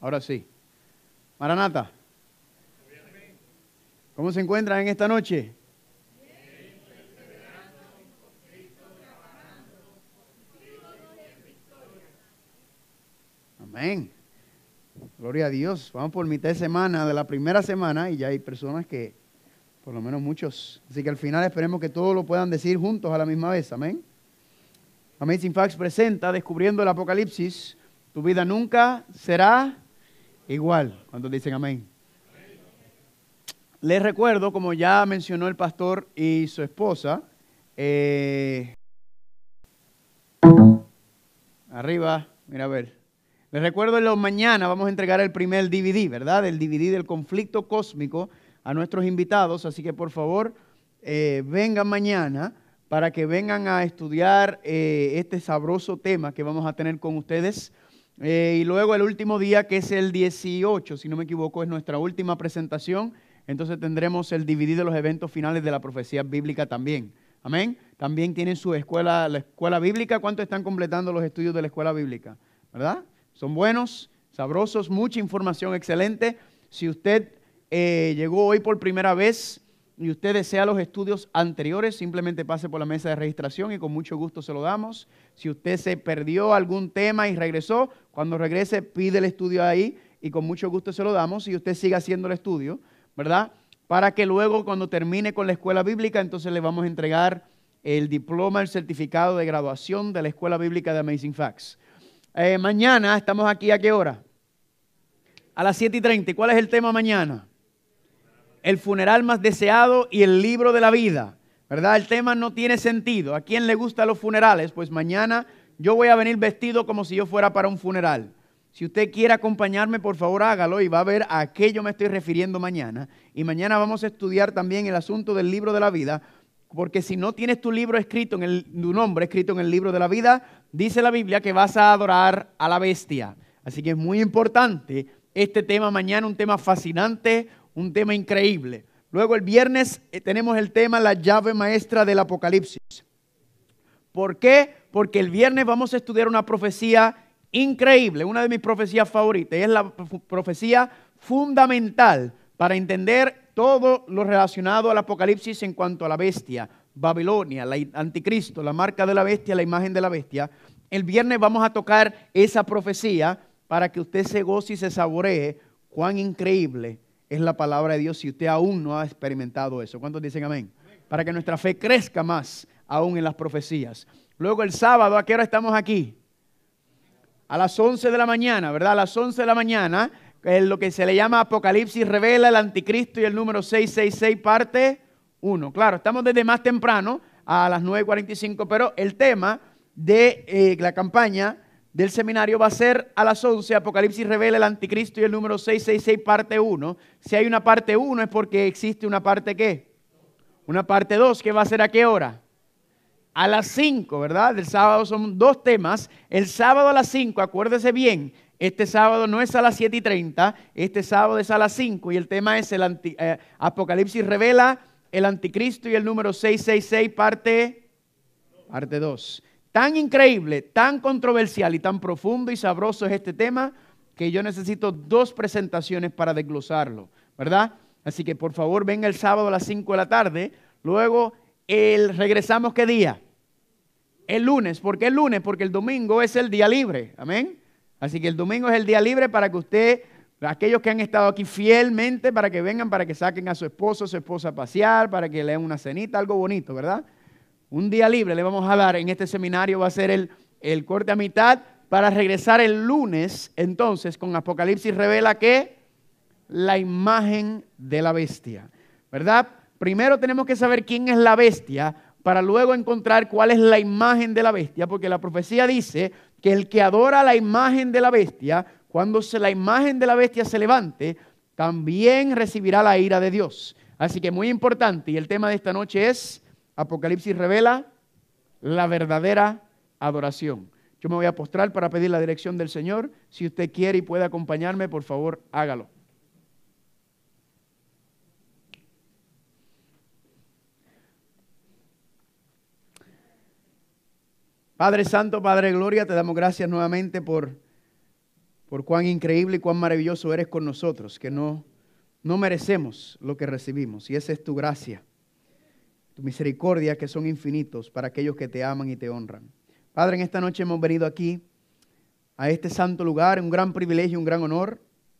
Ahora sí. Maranata. ¿Cómo se encuentran en esta noche? Amén. Gloria a Dios. Vamos por mitad de semana, de la primera semana, y ya hay personas que, por lo menos muchos. Así que al final esperemos que todos lo puedan decir juntos a la misma vez. Amén. Amazing Facts presenta Descubriendo el Apocalipsis, tu vida nunca será igual. cuando dicen amén? Les recuerdo, como ya mencionó el pastor y su esposa, eh, arriba, mira a ver. Les recuerdo, que los mañana vamos a entregar el primer DVD, ¿verdad? El DVD del conflicto cósmico a nuestros invitados, así que por favor eh, vengan mañana para que vengan a estudiar eh, este sabroso tema que vamos a tener con ustedes eh, y luego el último día, que es el 18, si no me equivoco, es nuestra última presentación. Entonces tendremos el dividido de los eventos finales de la profecía bíblica también. Amén. También tienen su escuela, la escuela bíblica. ¿Cuánto están completando los estudios de la escuela bíblica? ¿Verdad? Son buenos, sabrosos, mucha información excelente. Si usted eh, llegó hoy por primera vez, y usted desea los estudios anteriores, simplemente pase por la mesa de registración y con mucho gusto se lo damos. Si usted se perdió algún tema y regresó, cuando regrese pide el estudio ahí y con mucho gusto se lo damos y usted siga haciendo el estudio, ¿verdad? Para que luego cuando termine con la escuela bíblica, entonces le vamos a entregar el diploma, el certificado de graduación de la escuela bíblica de Amazing Facts. Eh, mañana estamos aquí a qué hora? A las 7 y 30. ¿Cuál es el tema mañana? el funeral más deseado y el libro de la vida. ¿Verdad? El tema no tiene sentido. ¿A quién le gustan los funerales? Pues mañana yo voy a venir vestido como si yo fuera para un funeral. Si usted quiere acompañarme, por favor hágalo y va a ver a qué yo me estoy refiriendo mañana. Y mañana vamos a estudiar también el asunto del libro de la vida, porque si no tienes tu libro escrito en el, tu nombre escrito en el libro de la vida, dice la Biblia que vas a adorar a la bestia. Así que es muy importante este tema mañana, un tema fascinante, un tema increíble. Luego el viernes eh, tenemos el tema la llave maestra del Apocalipsis. ¿Por qué? Porque el viernes vamos a estudiar una profecía increíble, una de mis profecías favoritas, y es la profecía fundamental para entender todo lo relacionado al Apocalipsis en cuanto a la bestia, Babilonia, el anticristo, la marca de la bestia, la imagen de la bestia. El viernes vamos a tocar esa profecía para que usted se goce y se saboree cuán increíble es la palabra de Dios si usted aún no ha experimentado eso. ¿Cuántos dicen amén? Para que nuestra fe crezca más aún en las profecías. Luego el sábado, ¿a qué hora estamos aquí? A las 11 de la mañana, ¿verdad? A las 11 de la mañana, lo que se le llama Apocalipsis revela el anticristo y el número 666 parte 1. Claro, estamos desde más temprano a las 9.45, pero el tema de eh, la campaña del seminario va a ser a las 11, Apocalipsis revela el anticristo y el número 666, parte 1. Si hay una parte 1 es porque existe una parte que Una parte 2, que va a ser a qué hora? A las 5, ¿verdad? El sábado son dos temas. El sábado a las 5, acuérdese bien, este sábado no es a las 7 y 30, este sábado es a las 5 y el tema es el eh, Apocalipsis revela el anticristo y el número 666, parte, parte 2. Tan increíble, tan controversial y tan profundo y sabroso es este tema que yo necesito dos presentaciones para desglosarlo, ¿verdad? Así que por favor venga el sábado a las 5 de la tarde, luego el regresamos qué día? El lunes, ¿por qué el lunes? Porque el domingo es el día libre, amén. Así que el domingo es el día libre para que usted aquellos que han estado aquí fielmente para que vengan, para que saquen a su esposo, su esposa a pasear, para que le den una cenita, algo bonito, ¿verdad? Un día libre le vamos a dar en este seminario, va a ser el, corte a mitad para regresar el lunes entonces con Apocalipsis revela que la imagen de la bestia, ¿verdad? Primero tenemos que saber quién es la bestia para luego encontrar cuál es la imagen de la bestia, porque la profecía dice que el que adora la imagen de la bestia, cuando se, la imagen de la bestia se levante, también recibirá la ira de Dios. Así que muy importante, y el tema de esta noche es Apocalipsis revela la verdadera adoración. Yo me voy a postrar para pedir la dirección del Señor. Si usted quiere y puede acompañarme, por favor, hágalo. Padre Santo, Padre Gloria, te damos gracias nuevamente por, por cuán increíble y cuán maravilloso eres con nosotros, que no, no merecemos lo que recibimos, y esa es tu gracia. Misericordias misericordia que son infinitos para aquellos que te aman y te honran. Padre, en esta noche hemos venido aquí a este santo lugar, un gran privilegio, un gran honor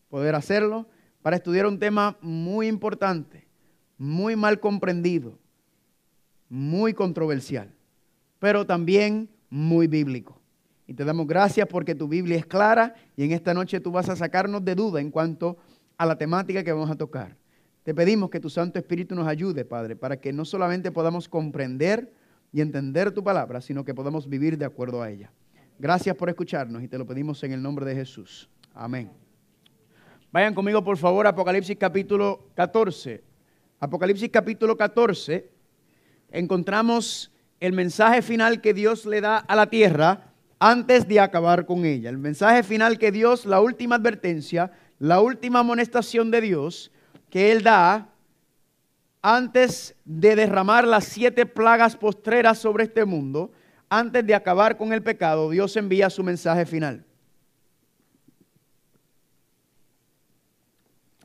poder hacerlo, para estudiar un tema muy importante, muy mal comprendido, muy controversial, pero también muy bíblico. Y te damos gracias porque tu Biblia es clara y en esta noche tú vas a sacarnos de duda en cuanto a la temática que vamos a tocar. Te pedimos que tu Santo Espíritu nos ayude, Padre, para que no solamente podamos comprender y entender tu palabra, sino que podamos vivir de acuerdo a ella. Gracias por escucharnos y te lo pedimos en el nombre de Jesús. Amén. Vayan conmigo, por favor, Apocalipsis capítulo 14. Apocalipsis capítulo 14, encontramos el mensaje final que Dios le da a la tierra antes de acabar con ella. El mensaje final que Dios, la última advertencia, la última amonestación de Dios, que él da antes de derramar las siete plagas postreras sobre este mundo, antes de acabar con el pecado, Dios envía su mensaje final.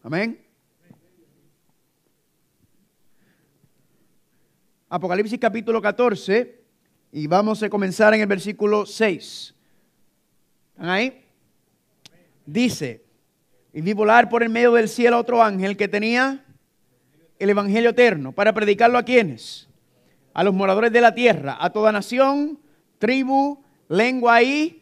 Amén. Apocalipsis capítulo 14 y vamos a comenzar en el versículo 6. ¿Están ahí? Dice, y vi volar por el medio del cielo a otro ángel que tenía el Evangelio eterno para predicarlo a quienes? A los moradores de la tierra, a toda nación, tribu, lengua y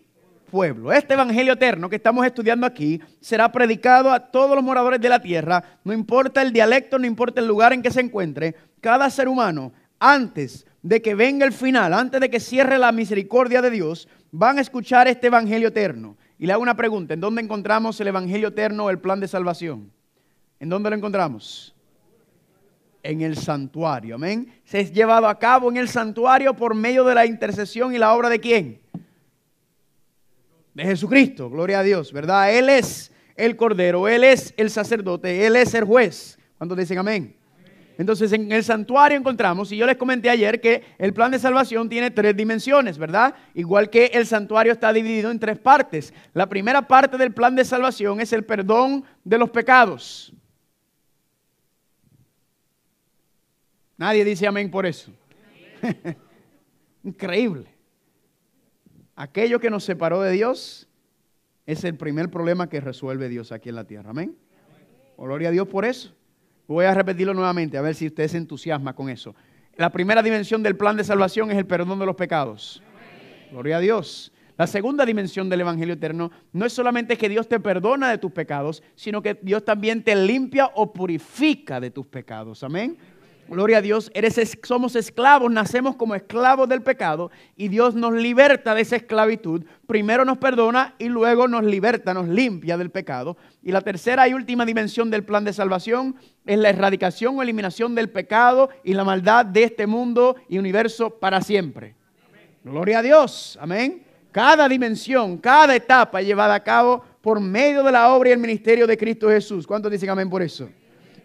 pueblo. Este Evangelio eterno que estamos estudiando aquí será predicado a todos los moradores de la tierra, no importa el dialecto, no importa el lugar en que se encuentre, cada ser humano, antes de que venga el final, antes de que cierre la misericordia de Dios, van a escuchar este Evangelio eterno. Y le hago una pregunta, ¿en dónde encontramos el Evangelio eterno, el plan de salvación? ¿En dónde lo encontramos? En el santuario, amén. Se es llevado a cabo en el santuario por medio de la intercesión y la obra de quién? De Jesucristo, gloria a Dios, ¿verdad? Él es el Cordero, Él es el sacerdote, Él es el juez. ¿Cuántos dicen amén? Entonces en el santuario encontramos, y yo les comenté ayer que el plan de salvación tiene tres dimensiones, ¿verdad? Igual que el santuario está dividido en tres partes. La primera parte del plan de salvación es el perdón de los pecados. Nadie dice amén por eso. Increíble. Aquello que nos separó de Dios es el primer problema que resuelve Dios aquí en la tierra. Amén. Gloria a Dios por eso. Voy a repetirlo nuevamente, a ver si usted se entusiasma con eso. La primera dimensión del plan de salvación es el perdón de los pecados. Gloria a Dios. La segunda dimensión del Evangelio eterno no es solamente que Dios te perdona de tus pecados, sino que Dios también te limpia o purifica de tus pecados. Amén. Gloria a Dios, somos esclavos, nacemos como esclavos del pecado y Dios nos liberta de esa esclavitud. Primero nos perdona y luego nos liberta, nos limpia del pecado. Y la tercera y última dimensión del plan de salvación es la erradicación o eliminación del pecado y la maldad de este mundo y universo para siempre. Gloria a Dios, amén. Cada dimensión, cada etapa llevada a cabo por medio de la obra y el ministerio de Cristo Jesús. ¿Cuántos dicen amén por eso?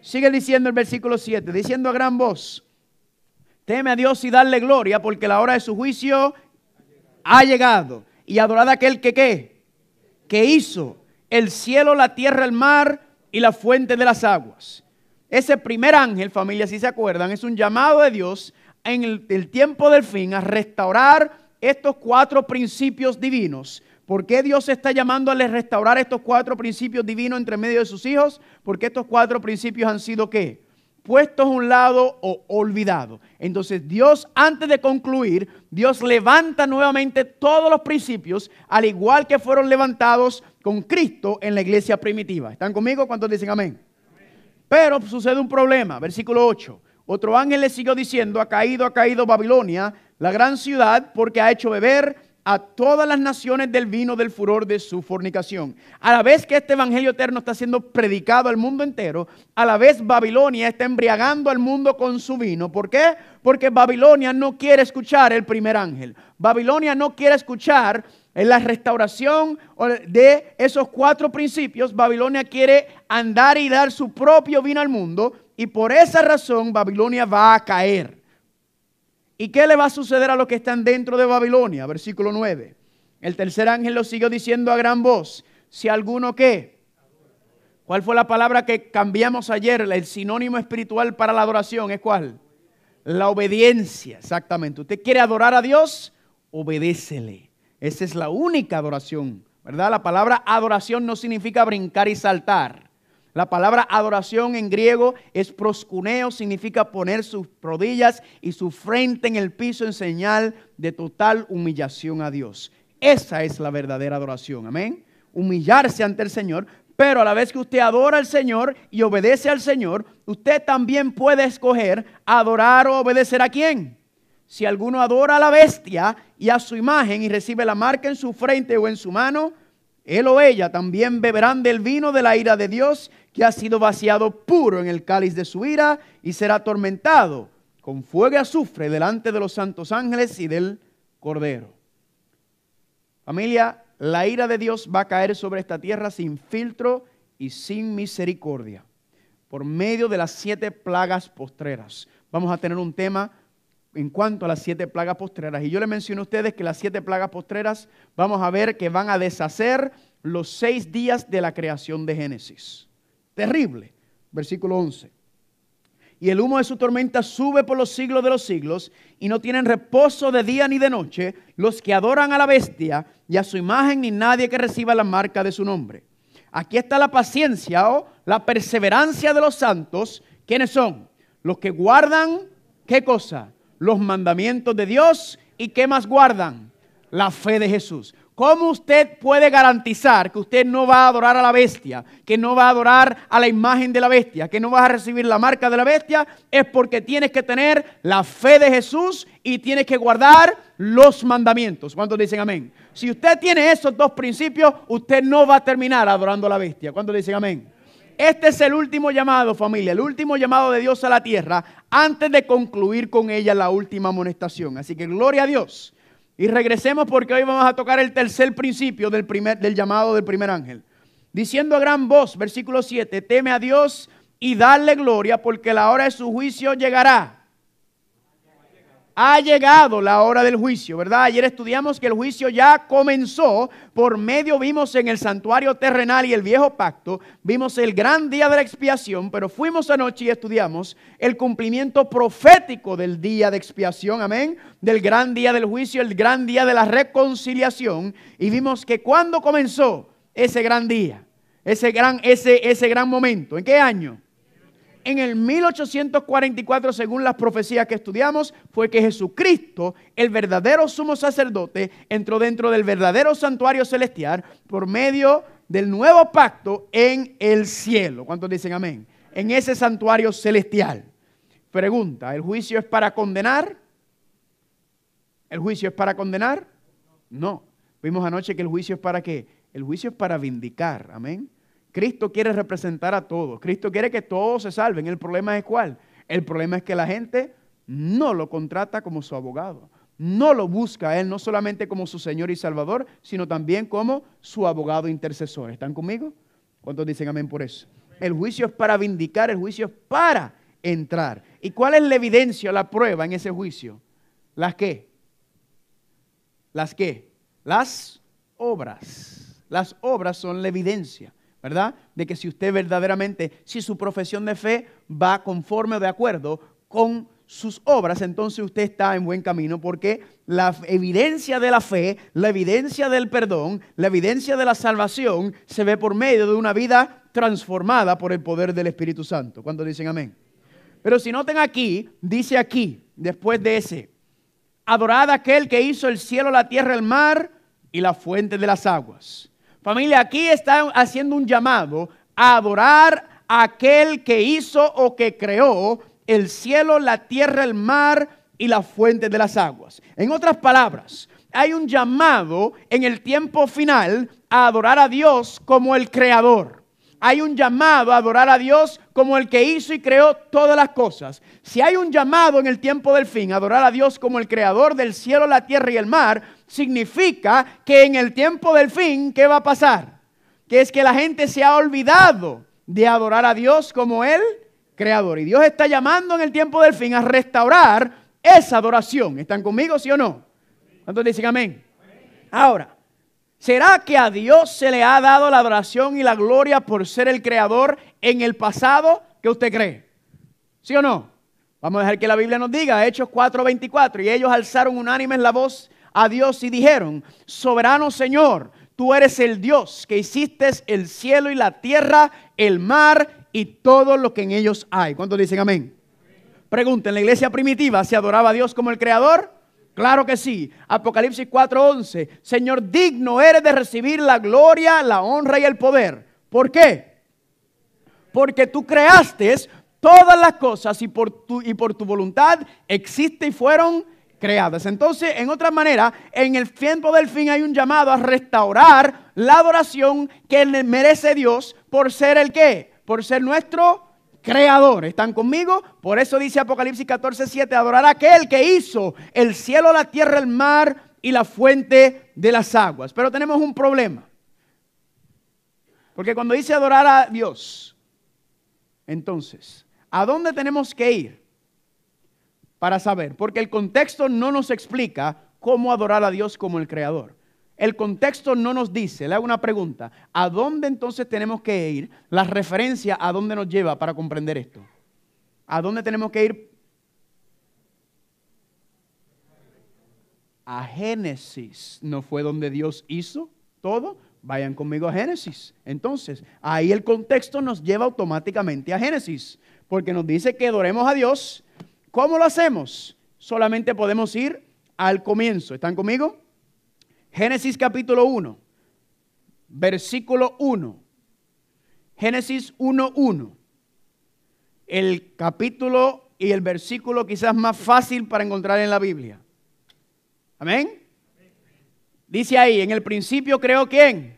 Sigue diciendo el versículo 7, diciendo a gran voz, teme a Dios y darle gloria porque la hora de su juicio ha llegado. Y adorada aquel que qué, que hizo el cielo, la tierra, el mar y la fuente de las aguas. Ese primer ángel, familia, si se acuerdan, es un llamado de Dios en el tiempo del fin a restaurar estos cuatro principios divinos ¿Por qué Dios está llamando a restaurar estos cuatro principios divinos entre medio de sus hijos? Porque estos cuatro principios han sido qué? Puestos a un lado o olvidados. Entonces Dios, antes de concluir, Dios levanta nuevamente todos los principios, al igual que fueron levantados con Cristo en la iglesia primitiva. ¿Están conmigo? ¿Cuántos dicen amén? Pero sucede un problema, versículo 8. Otro ángel le siguió diciendo, ha caído, ha caído Babilonia, la gran ciudad, porque ha hecho beber a todas las naciones del vino del furor de su fornicación. A la vez que este Evangelio eterno está siendo predicado al mundo entero, a la vez Babilonia está embriagando al mundo con su vino. ¿Por qué? Porque Babilonia no quiere escuchar el primer ángel. Babilonia no quiere escuchar la restauración de esos cuatro principios. Babilonia quiere andar y dar su propio vino al mundo y por esa razón Babilonia va a caer. ¿Y qué le va a suceder a los que están dentro de Babilonia? Versículo 9. El tercer ángel lo siguió diciendo a gran voz, si alguno qué. ¿Cuál fue la palabra que cambiamos ayer? El sinónimo espiritual para la adoración es cuál? La obediencia, exactamente. Usted quiere adorar a Dios, obedécele. Esa es la única adoración, ¿verdad? La palabra adoración no significa brincar y saltar. La palabra adoración en griego es proscuneo, significa poner sus rodillas y su frente en el piso en señal de total humillación a Dios. Esa es la verdadera adoración, amén. Humillarse ante el Señor, pero a la vez que usted adora al Señor y obedece al Señor, usted también puede escoger adorar o obedecer a quién. Si alguno adora a la bestia y a su imagen y recibe la marca en su frente o en su mano, él o ella también beberán del vino de la ira de Dios, que ha sido vaciado puro en el cáliz de su ira y será atormentado con fuego y azufre delante de los santos ángeles y del Cordero. Familia, la ira de Dios va a caer sobre esta tierra sin filtro y sin misericordia, por medio de las siete plagas postreras. Vamos a tener un tema en cuanto a las siete plagas postreras. Y yo les menciono a ustedes que las siete plagas postreras vamos a ver que van a deshacer los seis días de la creación de Génesis terrible. Versículo 11. Y el humo de su tormenta sube por los siglos de los siglos, y no tienen reposo de día ni de noche los que adoran a la bestia y a su imagen, ni nadie que reciba la marca de su nombre. Aquí está la paciencia o la perseverancia de los santos. ¿Quiénes son? Los que guardan, ¿qué cosa? Los mandamientos de Dios. ¿Y qué más guardan? La fe de Jesús. ¿Cómo usted puede garantizar que usted no va a adorar a la bestia, que no va a adorar a la imagen de la bestia, que no va a recibir la marca de la bestia? Es porque tienes que tener la fe de Jesús y tienes que guardar los mandamientos. ¿Cuántos dicen amén? Si usted tiene esos dos principios, usted no va a terminar adorando a la bestia. ¿Cuántos dicen amén? Este es el último llamado, familia, el último llamado de Dios a la tierra antes de concluir con ella la última amonestación. Así que gloria a Dios y regresemos porque hoy vamos a tocar el tercer principio del, primer, del llamado del primer ángel. Diciendo a gran voz, versículo 7, teme a Dios y dale gloria porque la hora de su juicio llegará ha llegado la hora del juicio, ¿verdad? Ayer estudiamos que el juicio ya comenzó, por medio vimos en el santuario terrenal y el viejo pacto, vimos el gran día de la expiación, pero fuimos anoche y estudiamos el cumplimiento profético del día de expiación, amén, del gran día del juicio, el gran día de la reconciliación, y vimos que cuando comenzó ese gran día, ese gran, ese, ese gran momento, ¿en qué año? en el 1844, según las profecías que estudiamos, fue que Jesucristo, el verdadero sumo sacerdote, entró dentro del verdadero santuario celestial por medio del nuevo pacto en el cielo. ¿Cuántos dicen amén? En ese santuario celestial. Pregunta, ¿el juicio es para condenar? ¿El juicio es para condenar? No. Vimos anoche que el juicio es para qué? El juicio es para vindicar. Amén. Cristo quiere representar a todos. Cristo quiere que todos se salven. El problema es cuál. El problema es que la gente no lo contrata como su abogado. No lo busca a Él, no solamente como su Señor y Salvador, sino también como su abogado intercesor. ¿Están conmigo? ¿Cuántos dicen amén por eso? El juicio es para vindicar, el juicio es para entrar. ¿Y cuál es la evidencia, la prueba en ese juicio? ¿Las qué? ¿Las qué? Las obras. Las obras son la evidencia. ¿verdad? De que si usted verdaderamente, si su profesión de fe va conforme o de acuerdo con sus obras, entonces usted está en buen camino porque la evidencia de la fe, la evidencia del perdón, la evidencia de la salvación se ve por medio de una vida transformada por el poder del Espíritu Santo. Cuando dicen amén? Pero si noten aquí, dice aquí, después de ese, adorad aquel que hizo el cielo, la tierra, el mar y la fuente de las aguas Familia, aquí está haciendo un llamado a adorar a aquel que hizo o que creó el cielo, la tierra, el mar y las fuente de las aguas. En otras palabras, hay un llamado en el tiempo final a adorar a Dios como el creador. Hay un llamado a adorar a Dios como el que hizo y creó todas las cosas. Si hay un llamado en el tiempo del fin a adorar a Dios como el creador del cielo, la tierra y el mar, significa que en el tiempo del fin, ¿qué va a pasar? Que es que la gente se ha olvidado de adorar a Dios como el creador. Y Dios está llamando en el tiempo del fin a restaurar esa adoración. ¿Están conmigo, sí o no? ¿Cuántos dicen amén? Ahora, ¿será que a Dios se le ha dado la adoración y la gloria por ser el creador en el pasado? que usted cree? ¿Sí o no? Vamos a dejar que la Biblia nos diga, Hechos 4:24, y ellos alzaron unánimes la voz a Dios y dijeron, soberano Señor, tú eres el Dios que hiciste el cielo y la tierra, el mar y todo lo que en ellos hay. ¿Cuántos dicen amén? Pregunta, ¿en la iglesia primitiva se adoraba a Dios como el creador? Claro que sí. Apocalipsis 4:11. Señor, digno eres de recibir la gloria, la honra y el poder. ¿Por qué? Porque tú creaste todas las cosas y por tu, y por tu voluntad existe y fueron creadas. Entonces, en otra manera, en el tiempo del fin hay un llamado a restaurar la adoración que merece Dios por ser el qué, por ser nuestro creador. ¿Están conmigo? Por eso dice Apocalipsis 14, 7, a aquel que hizo el cielo, la tierra, el mar y la fuente de las aguas. Pero tenemos un problema. Porque cuando dice adorar a Dios, entonces, ¿a dónde tenemos que ir? para saber, porque el contexto no nos explica cómo adorar a Dios como el Creador. El contexto no nos dice, le hago una pregunta, ¿a dónde entonces tenemos que ir? La referencia a dónde nos lleva para comprender esto. ¿A dónde tenemos que ir? A Génesis, ¿no fue donde Dios hizo todo? Vayan conmigo a Génesis. Entonces, ahí el contexto nos lleva automáticamente a Génesis, porque nos dice que adoremos a Dios ¿Cómo lo hacemos? Solamente podemos ir al comienzo. ¿Están conmigo? Génesis capítulo 1, versículo 1. Génesis 1.1. 1. El capítulo y el versículo quizás más fácil para encontrar en la Biblia. Amén. Dice ahí, en el principio creo quién?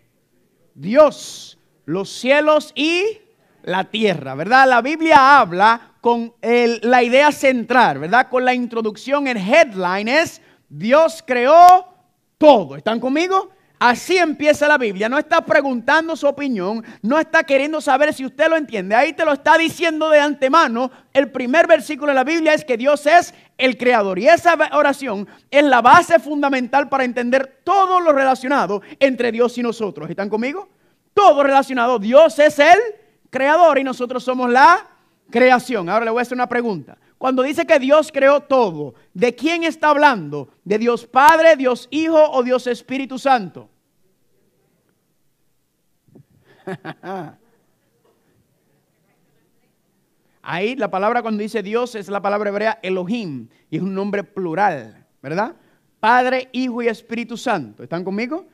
Dios, los cielos y la tierra, ¿verdad? La Biblia habla con la idea central, ¿verdad? Con la introducción, el headline es Dios creó todo. ¿Están conmigo? Así empieza la Biblia. No está preguntando su opinión, no está queriendo saber si usted lo entiende. Ahí te lo está diciendo de antemano. El primer versículo de la Biblia es que Dios es el creador. Y esa oración es la base fundamental para entender todo lo relacionado entre Dios y nosotros. ¿Están conmigo? Todo relacionado. Dios es el creador y nosotros somos la creación. Ahora le voy a hacer una pregunta. Cuando dice que Dios creó todo, ¿de quién está hablando? ¿De Dios Padre, Dios Hijo o Dios Espíritu Santo? Ahí la palabra cuando dice Dios es la palabra hebrea Elohim y es un nombre plural, ¿verdad? Padre, Hijo y Espíritu Santo. ¿Están conmigo?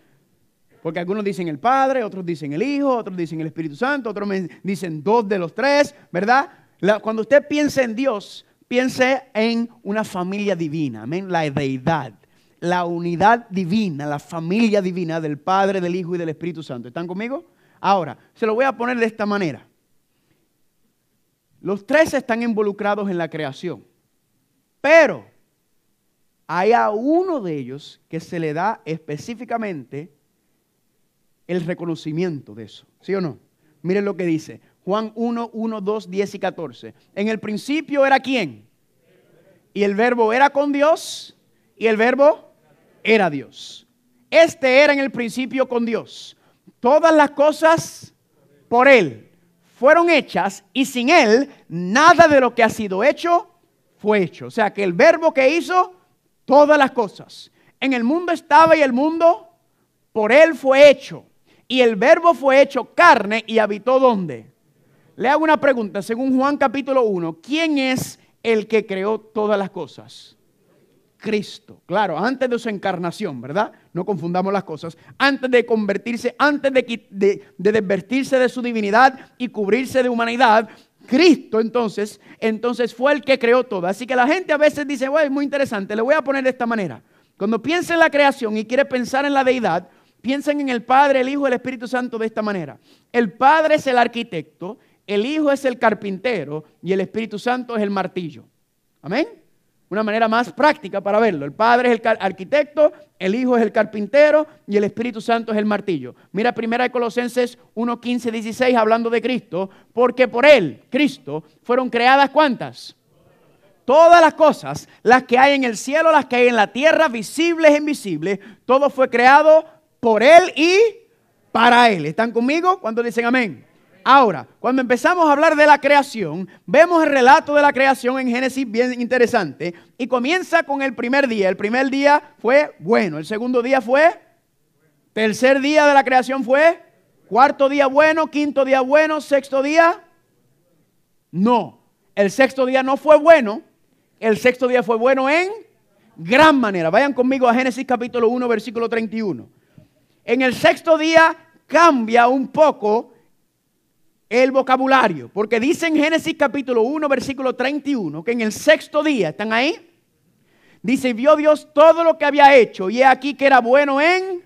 Porque algunos dicen el Padre, otros dicen el Hijo, otros dicen el Espíritu Santo, otros dicen dos de los tres, ¿verdad? cuando usted piense en Dios, piense en una familia divina, amén, la deidad, la unidad divina, la familia divina del Padre, del Hijo y del Espíritu Santo. ¿Están conmigo? Ahora, se lo voy a poner de esta manera. Los tres están involucrados en la creación, pero hay a uno de ellos que se le da específicamente el reconocimiento de eso. ¿Sí o no? Miren lo que dice. Juan 1, 1, 2, 10 y 14. En el principio era quién? Y el verbo era con Dios y el verbo era Dios. Este era en el principio con Dios. Todas las cosas por Él fueron hechas y sin Él nada de lo que ha sido hecho fue hecho. O sea que el verbo que hizo todas las cosas. En el mundo estaba y el mundo por Él fue hecho y el verbo fue hecho carne y habitó donde. Le hago una pregunta, según Juan capítulo 1, ¿quién es el que creó todas las cosas? Cristo, claro, antes de su encarnación, ¿verdad? No confundamos las cosas. Antes de convertirse, antes de, de, de desvertirse de su divinidad y cubrirse de humanidad, Cristo entonces, entonces fue el que creó todo. Así que la gente a veces dice, es muy interesante, le voy a poner de esta manera. Cuando piensa en la creación y quiere pensar en la deidad, Piensen en el Padre, el Hijo y el Espíritu Santo de esta manera. El Padre es el arquitecto, el Hijo es el carpintero y el Espíritu Santo es el martillo. Amén. Una manera más práctica para verlo. El Padre es el arquitecto, el Hijo es el carpintero y el Espíritu Santo es el martillo. Mira 1 de Colosenses 1, 16 hablando de Cristo, porque por Él, Cristo, fueron creadas ¿cuántas? todas las cosas, las que hay en el cielo, las que hay en la tierra, visibles e invisibles, todo fue creado por Él y para Él. ¿Están conmigo? cuando dicen amén? Ahora, cuando empezamos a hablar de la creación, vemos el relato de la creación en Génesis bien interesante y comienza con el primer día. El primer día fue bueno, el segundo día fue, tercer día de la creación fue, cuarto día bueno, quinto día bueno, sexto día, no, el sexto día no fue bueno, el sexto día fue bueno en gran manera. Vayan conmigo a Génesis capítulo 1, versículo 31. En el sexto día cambia un poco el vocabulario, porque dice en Génesis capítulo 1, versículo 31, que en el sexto día, ¿están ahí? Dice, vio Dios todo lo que había hecho y he aquí que era bueno en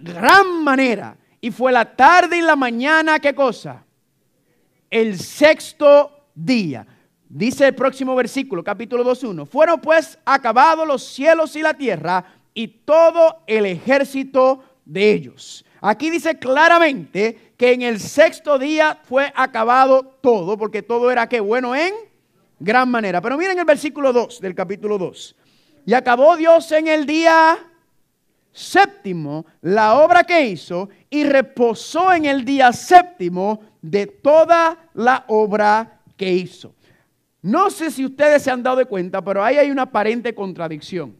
gran manera. Y fue la tarde y la mañana, ¿qué cosa? El sexto día. Dice el próximo versículo, capítulo 2.1. Fueron pues acabados los cielos y la tierra y todo el ejército de ellos. Aquí dice claramente que en el sexto día fue acabado todo, porque todo era que bueno en gran manera. Pero miren el versículo 2 del capítulo 2. Y acabó Dios en el día séptimo la obra que hizo y reposó en el día séptimo de toda la obra que hizo. No sé si ustedes se han dado de cuenta, pero ahí hay una aparente contradicción.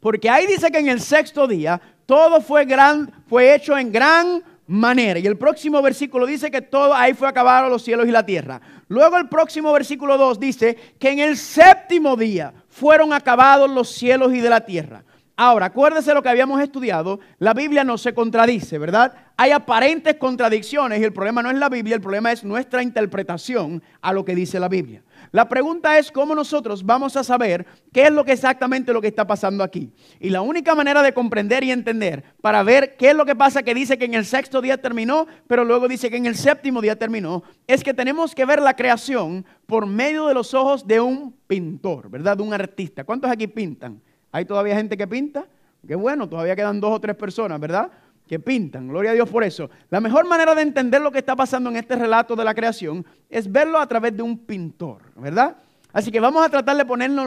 Porque ahí dice que en el sexto día todo fue, gran, fue hecho en gran manera. Y el próximo versículo dice que todo ahí fue acabado los cielos y la tierra. Luego el próximo versículo 2 dice que en el séptimo día fueron acabados los cielos y de la tierra. Ahora, acuérdese lo que habíamos estudiado, la Biblia no se contradice, ¿verdad? Hay aparentes contradicciones y el problema no es la Biblia, el problema es nuestra interpretación a lo que dice la Biblia. La pregunta es cómo nosotros vamos a saber qué es lo que exactamente lo que está pasando aquí. Y la única manera de comprender y entender para ver qué es lo que pasa que dice que en el sexto día terminó, pero luego dice que en el séptimo día terminó, es que tenemos que ver la creación por medio de los ojos de un pintor, ¿verdad? De un artista. ¿Cuántos aquí pintan? ¿Hay todavía gente que pinta? Qué bueno, todavía quedan dos o tres personas, ¿verdad? que pintan. Gloria a Dios por eso. La mejor manera de entender lo que está pasando en este relato de la creación es verlo a través de un pintor, ¿verdad? Así que vamos a tratar de ponernos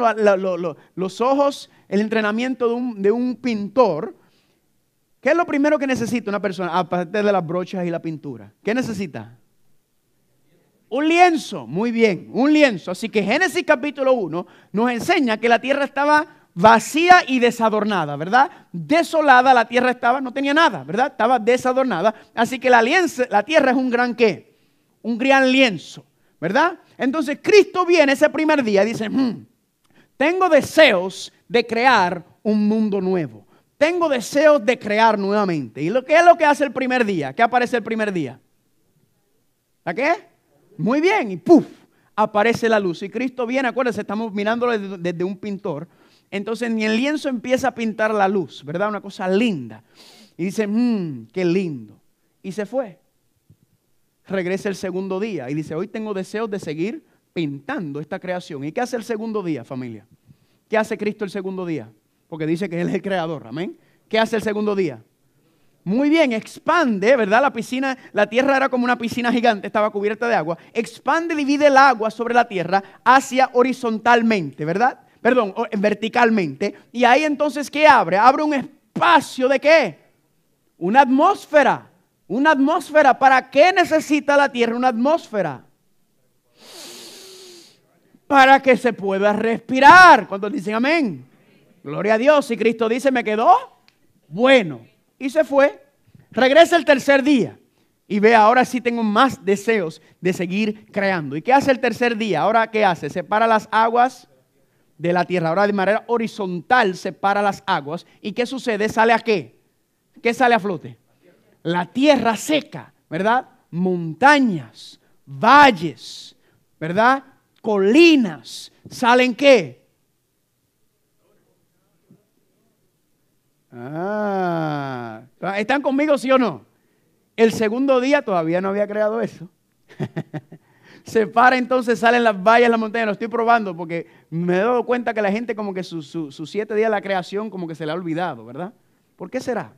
los ojos, el entrenamiento de un, de un, pintor. ¿Qué es lo primero que necesita una persona, aparte de las brochas y la pintura? ¿Qué necesita? Un lienzo, muy bien, un lienzo. Así que Génesis capítulo 1 nos enseña que la tierra estaba vacía y desadornada, ¿verdad? Desolada, la tierra estaba, no tenía nada, ¿verdad? Estaba desadornada. Así que la, lienzo, la tierra es un gran qué? Un gran lienzo, ¿verdad? Entonces Cristo viene ese primer día y dice, hmm, tengo deseos de crear un mundo nuevo. Tengo deseos de crear nuevamente. ¿Y lo, qué es lo que hace el primer día? ¿Qué aparece el primer día? ¿La qué? Muy bien, y ¡puf! aparece la luz. Y Cristo viene, acuérdense, estamos mirándolo desde un pintor entonces ni el lienzo empieza a pintar la luz, ¿verdad? Una cosa linda. Y dice, mmm, qué lindo. Y se fue. Regresa el segundo día y dice, hoy tengo deseos de seguir pintando esta creación. ¿Y qué hace el segundo día, familia? ¿Qué hace Cristo el segundo día? Porque dice que Él es el creador, amén. ¿Qué hace el segundo día? Muy bien, expande, ¿verdad? La piscina, la tierra era como una piscina gigante, estaba cubierta de agua. Expande y divide el agua sobre la tierra hacia horizontalmente, ¿verdad? perdón, verticalmente. Y ahí entonces, ¿qué abre? Abre un espacio de qué? Una atmósfera. Una atmósfera. ¿Para qué necesita la Tierra una atmósfera? Para que se pueda respirar. Cuando dicen amén? Gloria a Dios. Y Cristo dice, me quedó bueno. Y se fue. Regresa el tercer día. Y ve, ahora sí tengo más deseos de seguir creando. ¿Y qué hace el tercer día? Ahora, ¿qué hace? Separa las aguas de la tierra. Ahora de manera horizontal separa las aguas. ¿Y qué sucede? ¿Sale a qué? ¿Qué sale a flote? La tierra seca, ¿verdad? Montañas, valles, ¿verdad? Colinas. ¿Salen qué? Ah, ¿están conmigo sí o no? El segundo día todavía no había creado eso. se para entonces, salen las vallas, las montañas Lo estoy probando porque me he dado cuenta que la gente como que sus su, siete días de la creación como que se le ha olvidado, ¿verdad? ¿Por qué será?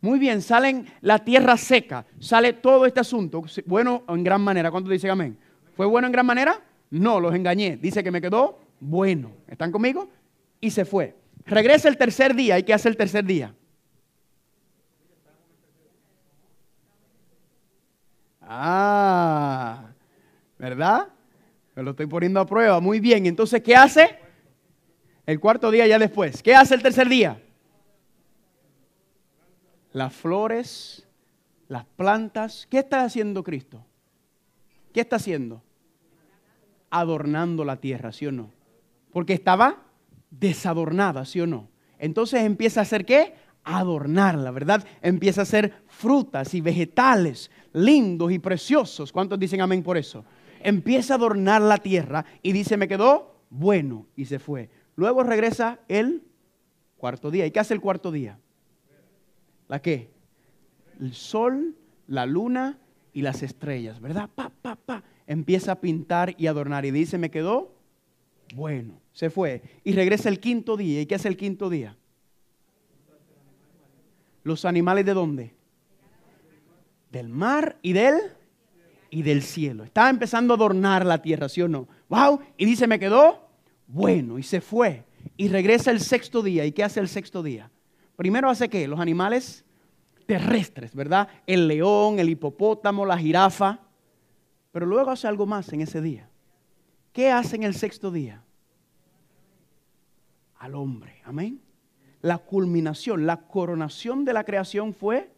Muy bien, salen la tierra seca, sale todo este asunto, bueno en gran manera. ¿Cuánto dice amén? ¿Fue bueno en gran manera? No, los engañé. Dice que me quedó bueno. ¿Están conmigo? Y se fue. Regresa el tercer día. ¿Y que hace el tercer día? Ah, ¿verdad? Me lo estoy poniendo a prueba. Muy bien, entonces, ¿qué hace? El cuarto día ya después. ¿Qué hace el tercer día? Las flores, las plantas. ¿Qué está haciendo Cristo? ¿Qué está haciendo? Adornando la tierra, ¿sí o no? Porque estaba desadornada, ¿sí o no? Entonces empieza a hacer qué? Adornarla, ¿verdad? Empieza a hacer frutas y vegetales lindos y preciosos. ¿Cuántos dicen amén por eso? empieza a adornar la tierra y dice, me quedó bueno y se fue. Luego regresa el cuarto día. ¿Y qué hace el cuarto día? ¿La qué? El sol, la luna y las estrellas, ¿verdad? Pa, Empieza a pintar y adornar y dice, me quedó bueno, se fue. Y regresa el quinto día. ¿Y qué hace el quinto día? Los animales de dónde? Del mar y del y del cielo. Estaba empezando a adornar la tierra, ¿sí o no? ¡Wow! Y dice, me quedó bueno. Y se fue. Y regresa el sexto día. ¿Y qué hace el sexto día? Primero hace qué? Los animales terrestres, ¿verdad? El león, el hipopótamo, la jirafa. Pero luego hace algo más en ese día. ¿Qué hace en el sexto día? Al hombre. Amén. La culminación, la coronación de la creación fue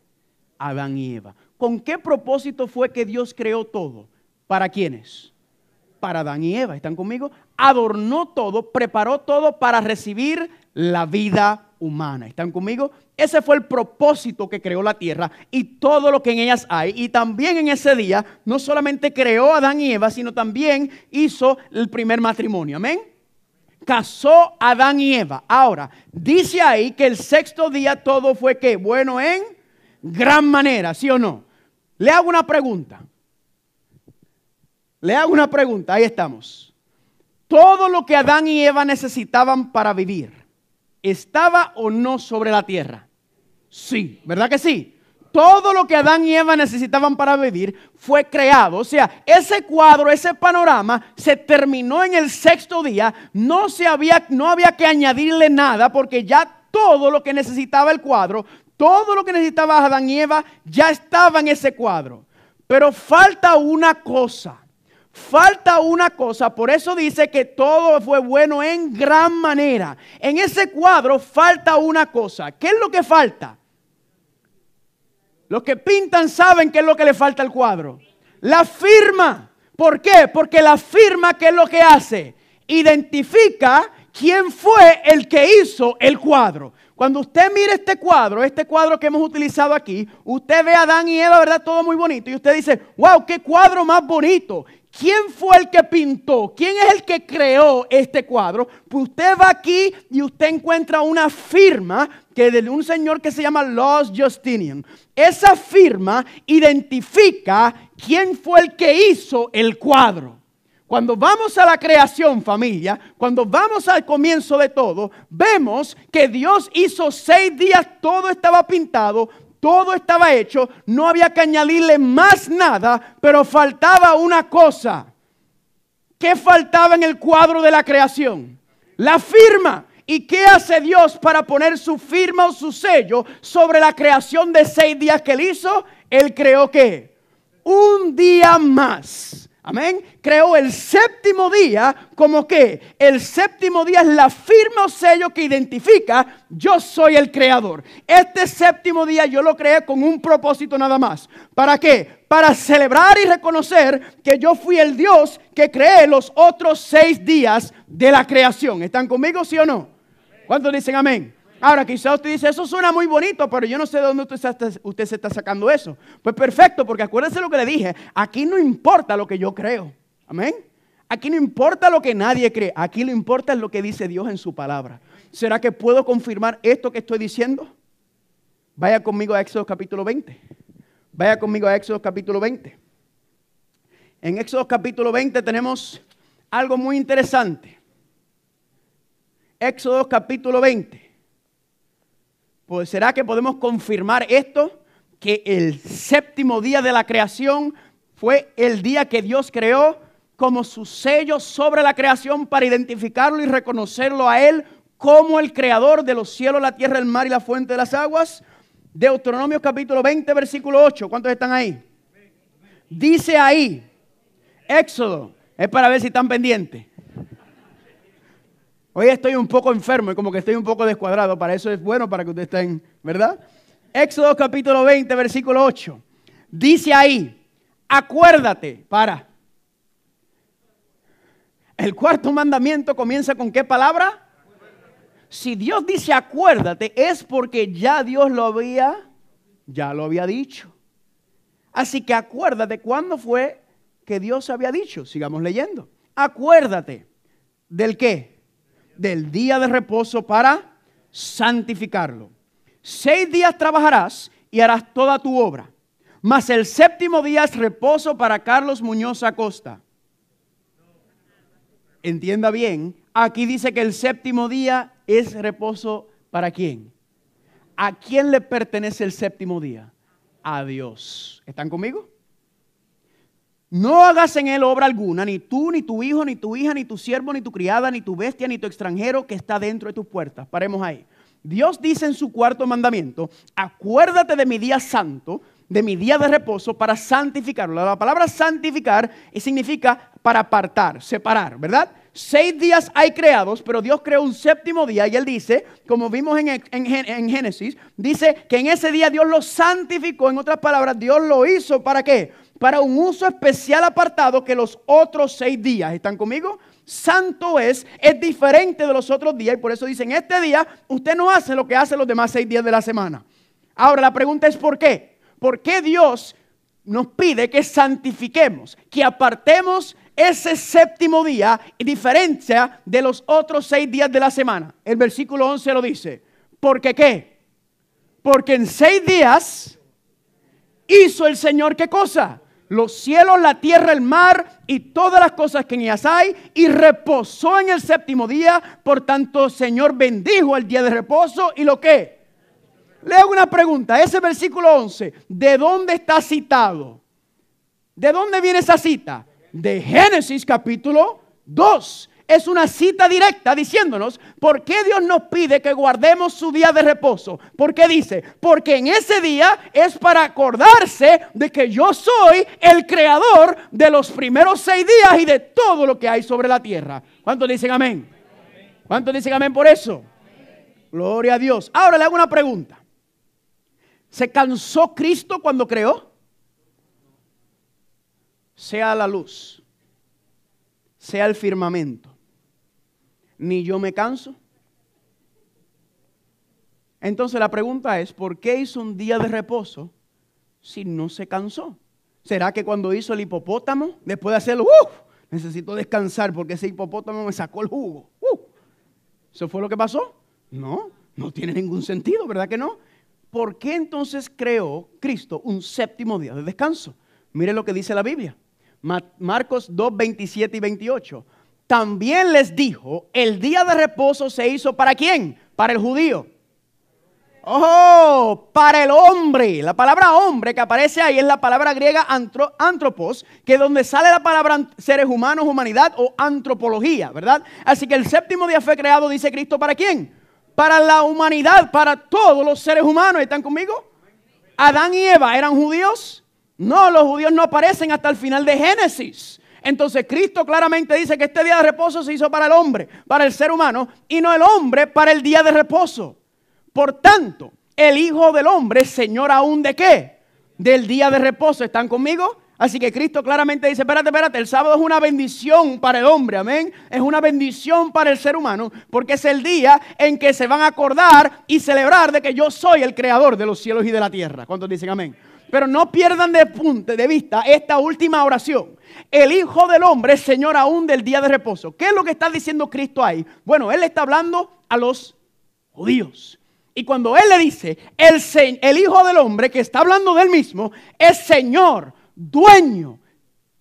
Adán y Eva. ¿Con qué propósito fue que Dios creó todo? ¿Para quiénes? Para Adán y Eva. ¿Están conmigo? Adornó todo, preparó todo para recibir la vida humana. ¿Están conmigo? Ese fue el propósito que creó la tierra y todo lo que en ellas hay. Y también en ese día no solamente creó a Adán y Eva, sino también hizo el primer matrimonio. Amén. Casó a Adán y Eva. Ahora, dice ahí que el sexto día todo fue que bueno en gran manera, ¿sí o no? Le hago una pregunta. Le hago una pregunta, ahí estamos. Todo lo que Adán y Eva necesitaban para vivir, ¿estaba o no sobre la tierra? Sí, ¿verdad que sí? Todo lo que Adán y Eva necesitaban para vivir fue creado. O sea, ese cuadro, ese panorama se terminó en el sexto día. No, se había, no había que añadirle nada porque ya todo lo que necesitaba el cuadro todo lo que necesitaba Adán y Eva ya estaba en ese cuadro. Pero falta una cosa. Falta una cosa, por eso dice que todo fue bueno en gran manera. En ese cuadro falta una cosa. ¿Qué es lo que falta? Los que pintan saben qué es lo que le falta al cuadro. La firma. ¿Por qué? Porque la firma, ¿qué es lo que hace? Identifica quién fue el que hizo el cuadro. Cuando usted mire este cuadro, este cuadro que hemos utilizado aquí, usted ve a Adán y Eva, ¿verdad? Todo muy bonito. Y usted dice, wow, qué cuadro más bonito. ¿Quién fue el que pintó? ¿Quién es el que creó este cuadro? Pues usted va aquí y usted encuentra una firma que de un señor que se llama Los Justinian. Esa firma identifica quién fue el que hizo el cuadro. Cuando vamos a la creación, familia, cuando vamos al comienzo de todo, vemos que Dios hizo seis días, todo estaba pintado, todo estaba hecho, no había que añadirle más nada, pero faltaba una cosa. ¿Qué faltaba en el cuadro de la creación? La firma. ¿Y qué hace Dios para poner su firma o su sello sobre la creación de seis días que él hizo? Él creó que un día más. Amén. Creó el séptimo día como que el séptimo día es la firma o sello que identifica yo soy el creador. Este séptimo día yo lo creé con un propósito nada más. ¿Para qué? Para celebrar y reconocer que yo fui el Dios que creé los otros seis días de la creación. ¿Están conmigo, sí o no? ¿Cuántos dicen amén? Ahora, quizás usted dice, eso suena muy bonito, pero yo no sé de dónde usted, usted se está sacando eso. Pues perfecto, porque acuérdese lo que le dije, aquí no importa lo que yo creo. Amén. Aquí no importa lo que nadie cree, aquí lo importa es lo que dice Dios en su palabra. ¿Será que puedo confirmar esto que estoy diciendo? Vaya conmigo a Éxodo capítulo 20. Vaya conmigo a Éxodo capítulo 20. En Éxodo capítulo 20 tenemos algo muy interesante. Éxodo capítulo 20. Pues, ¿será que podemos confirmar esto? Que el séptimo día de la creación fue el día que Dios creó como su sello sobre la creación para identificarlo y reconocerlo a Él como el creador de los cielos, la tierra, el mar y la fuente de las aguas. Deuteronomio capítulo 20, versículo 8. ¿Cuántos están ahí? Dice ahí, Éxodo, es para ver si están pendientes. Hoy estoy un poco enfermo y como que estoy un poco descuadrado, para eso es bueno para que ustedes estén, ¿verdad? Éxodo capítulo 20, versículo 8. Dice ahí, acuérdate, para. El cuarto mandamiento comienza con qué palabra? Si Dios dice acuérdate, es porque ya Dios lo había, ya lo había dicho. Así que acuérdate cuándo fue que Dios había dicho. Sigamos leyendo. Acuérdate del qué? del día de reposo para santificarlo. Seis días trabajarás y harás toda tu obra. Mas el séptimo día es reposo para Carlos Muñoz Acosta. Entienda bien, aquí dice que el séptimo día es reposo para quién. ¿A quién le pertenece el séptimo día? A Dios. ¿Están conmigo? no hagas en él obra alguna, ni tú, ni tu hijo, ni tu hija, ni tu siervo, ni tu criada, ni tu bestia, ni tu extranjero que está dentro de tus puertas. Paremos ahí. Dios dice en su cuarto mandamiento, acuérdate de mi día santo, de mi día de reposo, para santificarlo. La palabra santificar significa para apartar, separar, ¿verdad? Seis días hay creados, pero Dios creó un séptimo día y Él dice, como vimos en, Génesis, dice que en ese día Dios lo santificó, en otras palabras, Dios lo hizo para qué? para un uso especial apartado que los otros seis días. ¿Están conmigo? Santo es, es diferente de los otros días y por eso dicen, este día usted no hace lo que hace los demás seis días de la semana. Ahora la pregunta es ¿por qué? ¿Por qué Dios nos pide que santifiquemos, que apartemos ese séptimo día y diferencia de los otros seis días de la semana? El versículo 11 lo dice. ¿Por qué qué? Porque en seis días hizo el Señor qué cosa? los cielos, la tierra, el mar y todas las cosas que en ellas hay, y reposó en el séptimo día. Por tanto, Señor bendijo el día de reposo y lo que. Le hago una pregunta, ese versículo 11, ¿de dónde está citado? ¿De dónde viene esa cita? De Génesis capítulo 2 es una cita directa diciéndonos por qué Dios nos pide que guardemos su día de reposo. Porque dice, porque en ese día es para acordarse de que yo soy el creador de los primeros seis días y de todo lo que hay sobre la tierra. ¿Cuántos dicen amén? ¿Cuántos dicen amén por eso? Gloria a Dios. Ahora le hago una pregunta. ¿Se cansó Cristo cuando creó? Sea la luz, sea el firmamento, ni yo me canso. Entonces la pregunta es, ¿por qué hizo un día de reposo si no se cansó? ¿Será que cuando hizo el hipopótamo, después de hacerlo, uh, necesito descansar porque ese hipopótamo me sacó el jugo? ¡uh! ¿Eso fue lo que pasó? No, no tiene ningún sentido, ¿verdad que no? ¿Por qué entonces creó Cristo un séptimo día de descanso? Mire lo que dice la Biblia. Marcos 2, 27 y 28 también les dijo, el día de reposo se hizo para quién? Para el judío. Oh, para el hombre. La palabra hombre que aparece ahí es la palabra griega antropos, que donde sale la palabra seres humanos, humanidad o antropología, ¿verdad? Así que el séptimo día fue creado, dice Cristo, ¿para quién? Para la humanidad, para todos los seres humanos. ¿Están conmigo? Adán y Eva eran judíos. No, los judíos no aparecen hasta el final de Génesis. Entonces Cristo claramente dice que este día de reposo se hizo para el hombre, para el ser humano, y no el hombre para el día de reposo. Por tanto, el Hijo del Hombre Señor aún de qué? Del día de reposo. ¿Están conmigo? Así que Cristo claramente dice, espérate, espérate, el sábado es una bendición para el hombre, amén. Es una bendición para el ser humano, porque es el día en que se van a acordar y celebrar de que yo soy el creador de los cielos y de la tierra. ¿Cuántos dicen amén? Pero no pierdan de, punto, de vista esta última oración. El Hijo del Hombre es Señor aún del día de reposo. ¿Qué es lo que está diciendo Cristo ahí? Bueno, Él está hablando a los judíos. Y cuando Él le dice, el, el Hijo del Hombre, que está hablando de Él mismo, es Señor, dueño.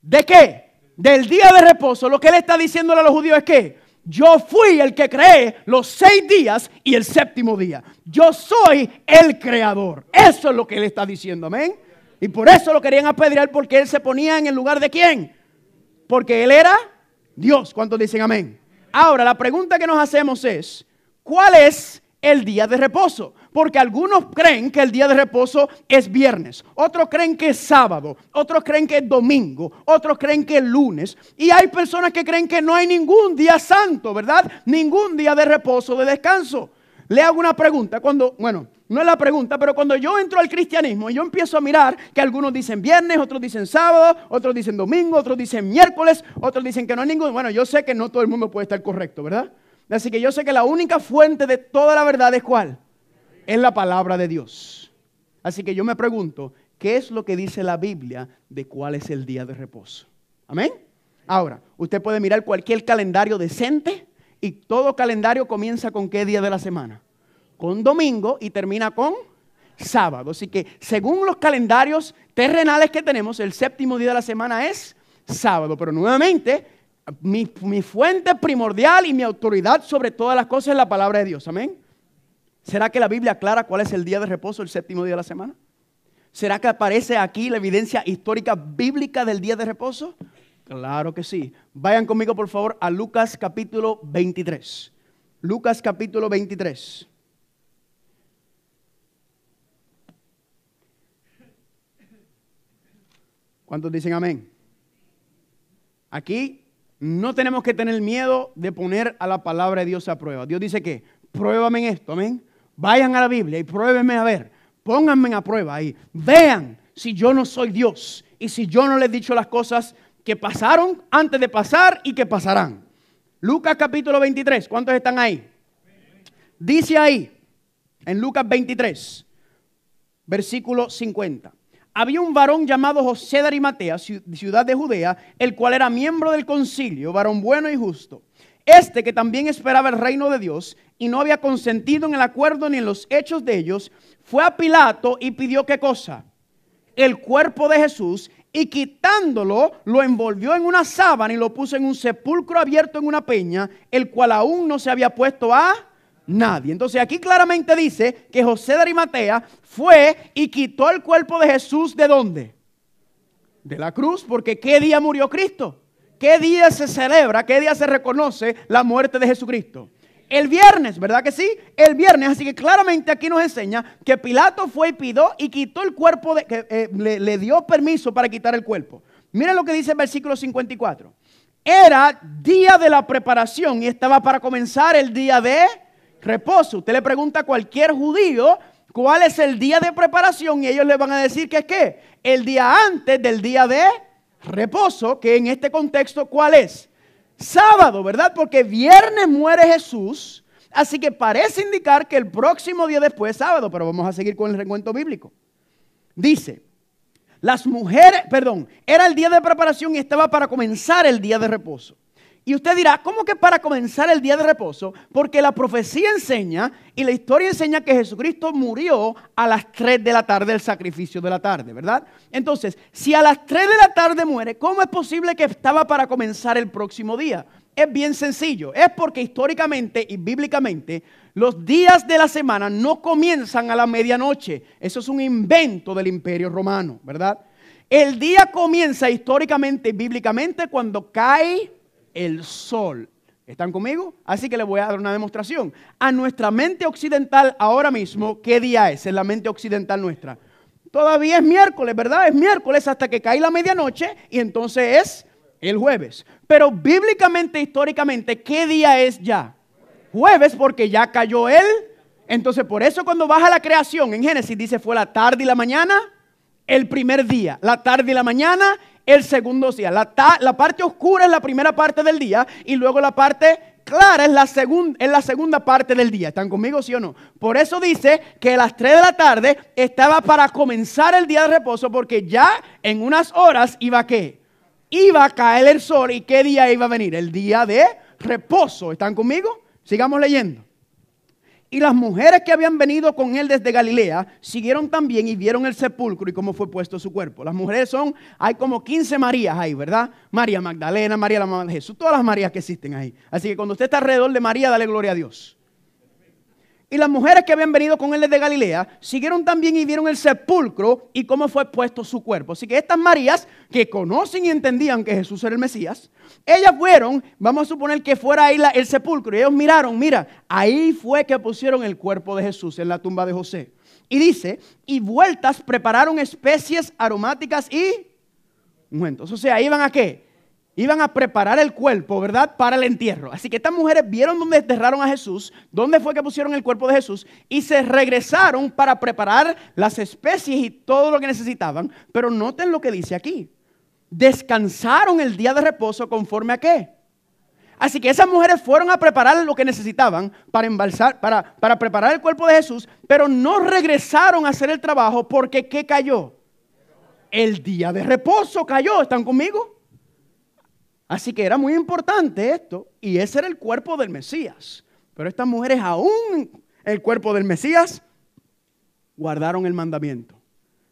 ¿De qué? Del día de reposo. Lo que Él está diciéndole a los judíos es que yo fui el que creé los seis días y el séptimo día. Yo soy el creador. Eso es lo que él está diciendo, amén. Y por eso lo querían apedrear porque él se ponía en el lugar de quién. Porque él era Dios. ¿Cuántos dicen amén? Ahora, la pregunta que nos hacemos es, ¿cuál es el día de reposo? Porque algunos creen que el día de reposo es viernes, otros creen que es sábado, otros creen que es domingo, otros creen que es lunes. Y hay personas que creen que no hay ningún día santo, ¿verdad? Ningún día de reposo, de descanso. Le hago una pregunta, cuando, bueno, no es la pregunta, pero cuando yo entro al cristianismo, y yo empiezo a mirar que algunos dicen viernes, otros dicen sábado, otros dicen domingo, otros dicen miércoles, otros dicen que no hay ningún. Bueno, yo sé que no todo el mundo puede estar correcto, ¿verdad? Así que yo sé que la única fuente de toda la verdad es cuál? Es la palabra de Dios. Así que yo me pregunto, ¿qué es lo que dice la Biblia de cuál es el día de reposo? Amén. Ahora, usted puede mirar cualquier calendario decente y todo calendario comienza con qué día de la semana. Con domingo y termina con sábado. Así que según los calendarios terrenales que tenemos, el séptimo día de la semana es sábado. Pero nuevamente, mi, mi fuente primordial y mi autoridad sobre todas las cosas es la palabra de Dios. Amén. ¿Será que la Biblia aclara cuál es el día de reposo, el séptimo día de la semana? ¿Será que aparece aquí la evidencia histórica bíblica del día de reposo? Claro que sí. Vayan conmigo, por favor, a Lucas capítulo 23. Lucas capítulo 23. ¿Cuántos dicen amén? Aquí no tenemos que tener miedo de poner a la palabra de Dios a prueba. Dios dice que, pruébame esto, amén. Vayan a la Biblia y pruébenme a ver. Pónganme a prueba ahí. Vean si yo no soy Dios y si yo no les he dicho las cosas que pasaron antes de pasar y que pasarán. Lucas capítulo 23, ¿cuántos están ahí? Dice ahí, en Lucas 23, versículo 50. Había un varón llamado José de Arimatea, ciudad de Judea, el cual era miembro del concilio, varón bueno y justo. Este que también esperaba el reino de Dios y no había consentido en el acuerdo ni en los hechos de ellos, fue a Pilato y pidió qué cosa? El cuerpo de Jesús y quitándolo lo envolvió en una sábana y lo puso en un sepulcro abierto en una peña, el cual aún no se había puesto a nadie. Entonces aquí claramente dice que José de Arimatea fue y quitó el cuerpo de Jesús de dónde? De la cruz, porque ¿qué día murió Cristo? ¿Qué día se celebra? ¿Qué día se reconoce la muerte de Jesucristo? el viernes, ¿verdad que sí? El viernes, así que claramente aquí nos enseña que Pilato fue y pidió y quitó el cuerpo, que, eh, le, dio permiso para quitar el cuerpo. Miren lo que dice el versículo 54. Era día de la preparación y estaba para comenzar el día de reposo. Usted le pregunta a cualquier judío cuál es el día de preparación y ellos le van a decir que es que el día antes del día de reposo, que en este contexto, ¿cuál es? sábado, ¿verdad? Porque viernes muere Jesús, así que parece indicar que el próximo día después es sábado, pero vamos a seguir con el recuento bíblico. Dice, las mujeres, perdón, era el día de preparación y estaba para comenzar el día de reposo. Y usted dirá, ¿cómo que para comenzar el día de reposo? Porque la profecía enseña y la historia enseña que Jesucristo murió a las 3 de la tarde, el sacrificio de la tarde, ¿verdad? Entonces, si a las 3 de la tarde muere, ¿cómo es posible que estaba para comenzar el próximo día? Es bien sencillo, es porque históricamente y bíblicamente los días de la semana no comienzan a la medianoche. Eso es un invento del imperio romano, ¿verdad? El día comienza históricamente y bíblicamente cuando cae el sol. ¿Están conmigo? Así que les voy a dar una demostración. A nuestra mente occidental ahora mismo, ¿qué día es en la mente occidental nuestra? Todavía es miércoles, ¿verdad? Es miércoles hasta que cae la medianoche y entonces es el jueves. Pero bíblicamente, históricamente, ¿qué día es ya? Jueves porque ya cayó él. Entonces por eso cuando baja la creación en Génesis dice fue la tarde y la mañana, el primer día, la tarde y la mañana el segundo día. La, la, parte oscura es la primera parte del día y luego la parte clara es la, segunda parte del día. ¿Están conmigo, sí o no? Por eso dice que a las 3 de la tarde estaba para comenzar el día de reposo porque ya en unas horas iba qué? Iba a caer el sol y qué día iba a venir? El día de reposo. ¿Están conmigo? Sigamos leyendo. Y las mujeres que habían venido con él desde Galilea siguieron también y vieron el sepulcro y cómo fue puesto su cuerpo. Las mujeres son, hay como 15 Marías ahí, ¿verdad? María Magdalena, María la Madre de Jesús, todas las Marías que existen ahí. Así que cuando usted está alrededor de María, dale gloria a Dios. Y las mujeres que habían venido con él desde Galilea siguieron también y vieron el sepulcro y cómo fue puesto su cuerpo. Así que estas Marías, que conocen y entendían que Jesús era el Mesías, ellas fueron, vamos a suponer que fuera ahí el sepulcro, y ellos miraron, mira, ahí fue que pusieron el cuerpo de Jesús en la tumba de José. Y dice, y vueltas prepararon especies aromáticas y muertos. O sea, iban a qué? iban a preparar el cuerpo, ¿verdad? Para el entierro. Así que estas mujeres vieron dónde enterraron a Jesús, dónde fue que pusieron el cuerpo de Jesús y se regresaron para preparar las especies y todo lo que necesitaban. Pero noten lo que dice aquí. Descansaron el día de reposo conforme a qué? Así que esas mujeres fueron a preparar lo que necesitaban para embalsar, para, para preparar el cuerpo de Jesús, pero no regresaron a hacer el trabajo porque ¿qué cayó? El día de reposo cayó, ¿están conmigo? Así que era muy importante esto y ese era el cuerpo del Mesías. Pero estas mujeres aún el cuerpo del Mesías guardaron el mandamiento.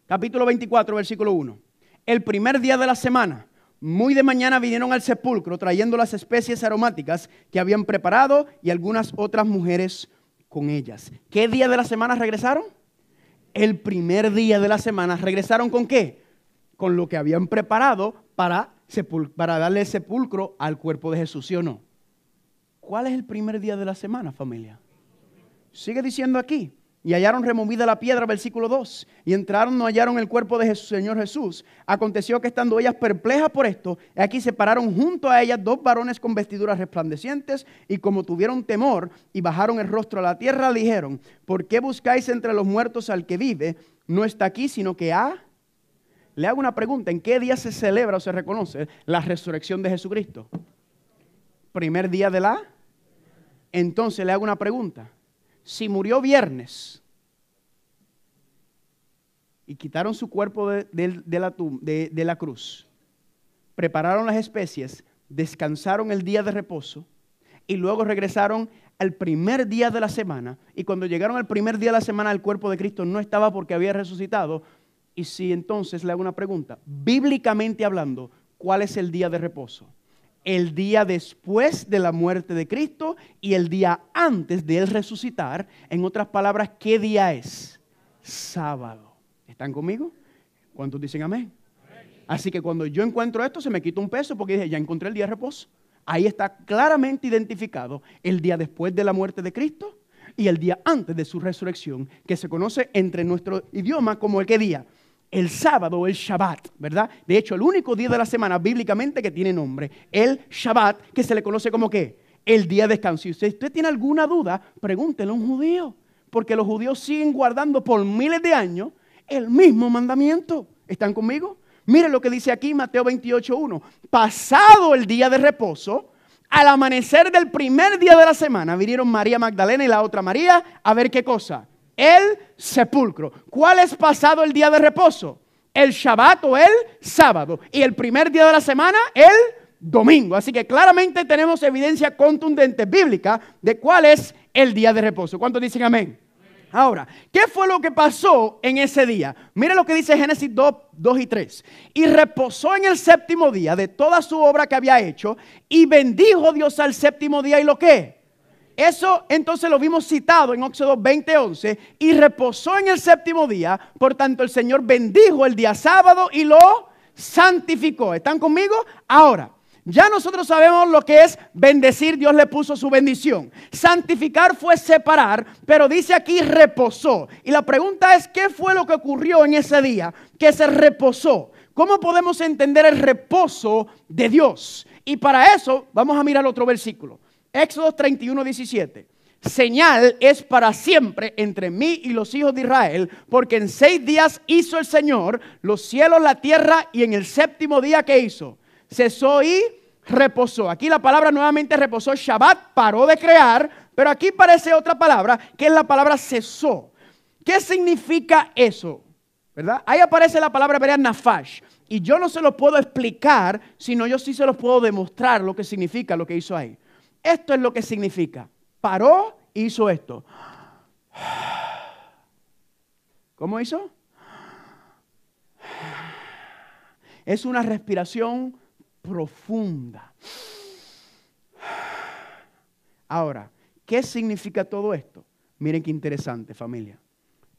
Capítulo 24, versículo 1. El primer día de la semana, muy de mañana vinieron al sepulcro trayendo las especies aromáticas que habían preparado y algunas otras mujeres con ellas. ¿Qué día de la semana regresaron? El primer día de la semana regresaron con qué? Con lo que habían preparado para para darle sepulcro al cuerpo de Jesús, ¿sí o no? ¿Cuál es el primer día de la semana, familia? Sigue diciendo aquí. Y hallaron removida la piedra, versículo 2. Y entraron, no hallaron el cuerpo de Jesús, Señor Jesús. Aconteció que estando ellas perplejas por esto, aquí se pararon junto a ellas dos varones con vestiduras resplandecientes. Y como tuvieron temor y bajaron el rostro a la tierra, dijeron: ¿Por qué buscáis entre los muertos al que vive? No está aquí, sino que ha le hago una pregunta, ¿en qué día se celebra o se reconoce la resurrección de Jesucristo? Primer día de la... Entonces le hago una pregunta, si murió viernes y quitaron su cuerpo de, la, la cruz, prepararon las especies, descansaron el día de reposo y luego regresaron al primer día de la semana. Y cuando llegaron al primer día de la semana, el cuerpo de Cristo no estaba porque había resucitado, y si entonces le hago una pregunta, bíblicamente hablando, ¿cuál es el día de reposo? El día después de la muerte de Cristo y el día antes de él resucitar. En otras palabras, ¿qué día es? Sábado. ¿Están conmigo? ¿Cuántos dicen amén? Así que cuando yo encuentro esto, se me quita un peso porque dije, ya encontré el día de reposo. Ahí está claramente identificado el día después de la muerte de Cristo y el día antes de su resurrección, que se conoce entre nuestro idioma como el que día el sábado, el Shabbat, ¿verdad? De hecho, el único día de la semana bíblicamente que tiene nombre, el Shabbat, que se le conoce como qué? El día de descanso. si usted tiene alguna duda, pregúntele a un judío, porque los judíos siguen guardando por miles de años el mismo mandamiento. ¿Están conmigo? Miren lo que dice aquí Mateo 28.1. Pasado el día de reposo, al amanecer del primer día de la semana, vinieron María Magdalena y la otra María a ver qué cosa el sepulcro. ¿Cuál es pasado el día de reposo? El Shabbat o el sábado. Y el primer día de la semana, el domingo. Así que claramente tenemos evidencia contundente bíblica de cuál es el día de reposo. ¿Cuántos dicen amén? Ahora, ¿qué fue lo que pasó en ese día? Mira lo que dice Génesis 2, 2 y 3. Y reposó en el séptimo día de toda su obra que había hecho y bendijo Dios al séptimo día y lo que eso entonces lo vimos citado en Óxodo 20:11 y reposó en el séptimo día, por tanto el Señor bendijo el día sábado y lo santificó. ¿Están conmigo? Ahora, ya nosotros sabemos lo que es bendecir, Dios le puso su bendición. Santificar fue separar, pero dice aquí reposó. Y la pregunta es, ¿qué fue lo que ocurrió en ese día que se reposó? ¿Cómo podemos entender el reposo de Dios? Y para eso vamos a mirar otro versículo. Éxodo 31, 17. Señal es para siempre entre mí y los hijos de Israel, porque en seis días hizo el Señor los cielos, la tierra, y en el séptimo día que hizo, cesó y reposó. Aquí la palabra nuevamente reposó, Shabbat paró de crear, pero aquí parece otra palabra, que es la palabra cesó. ¿Qué significa eso? ¿Verdad? Ahí aparece la palabra hebrea nafash. Y yo no se lo puedo explicar, sino yo sí se los puedo demostrar lo que significa lo que hizo ahí. Esto es lo que significa. Paró e hizo esto. ¿Cómo hizo? Es una respiración profunda. Ahora, ¿qué significa todo esto? Miren qué interesante, familia.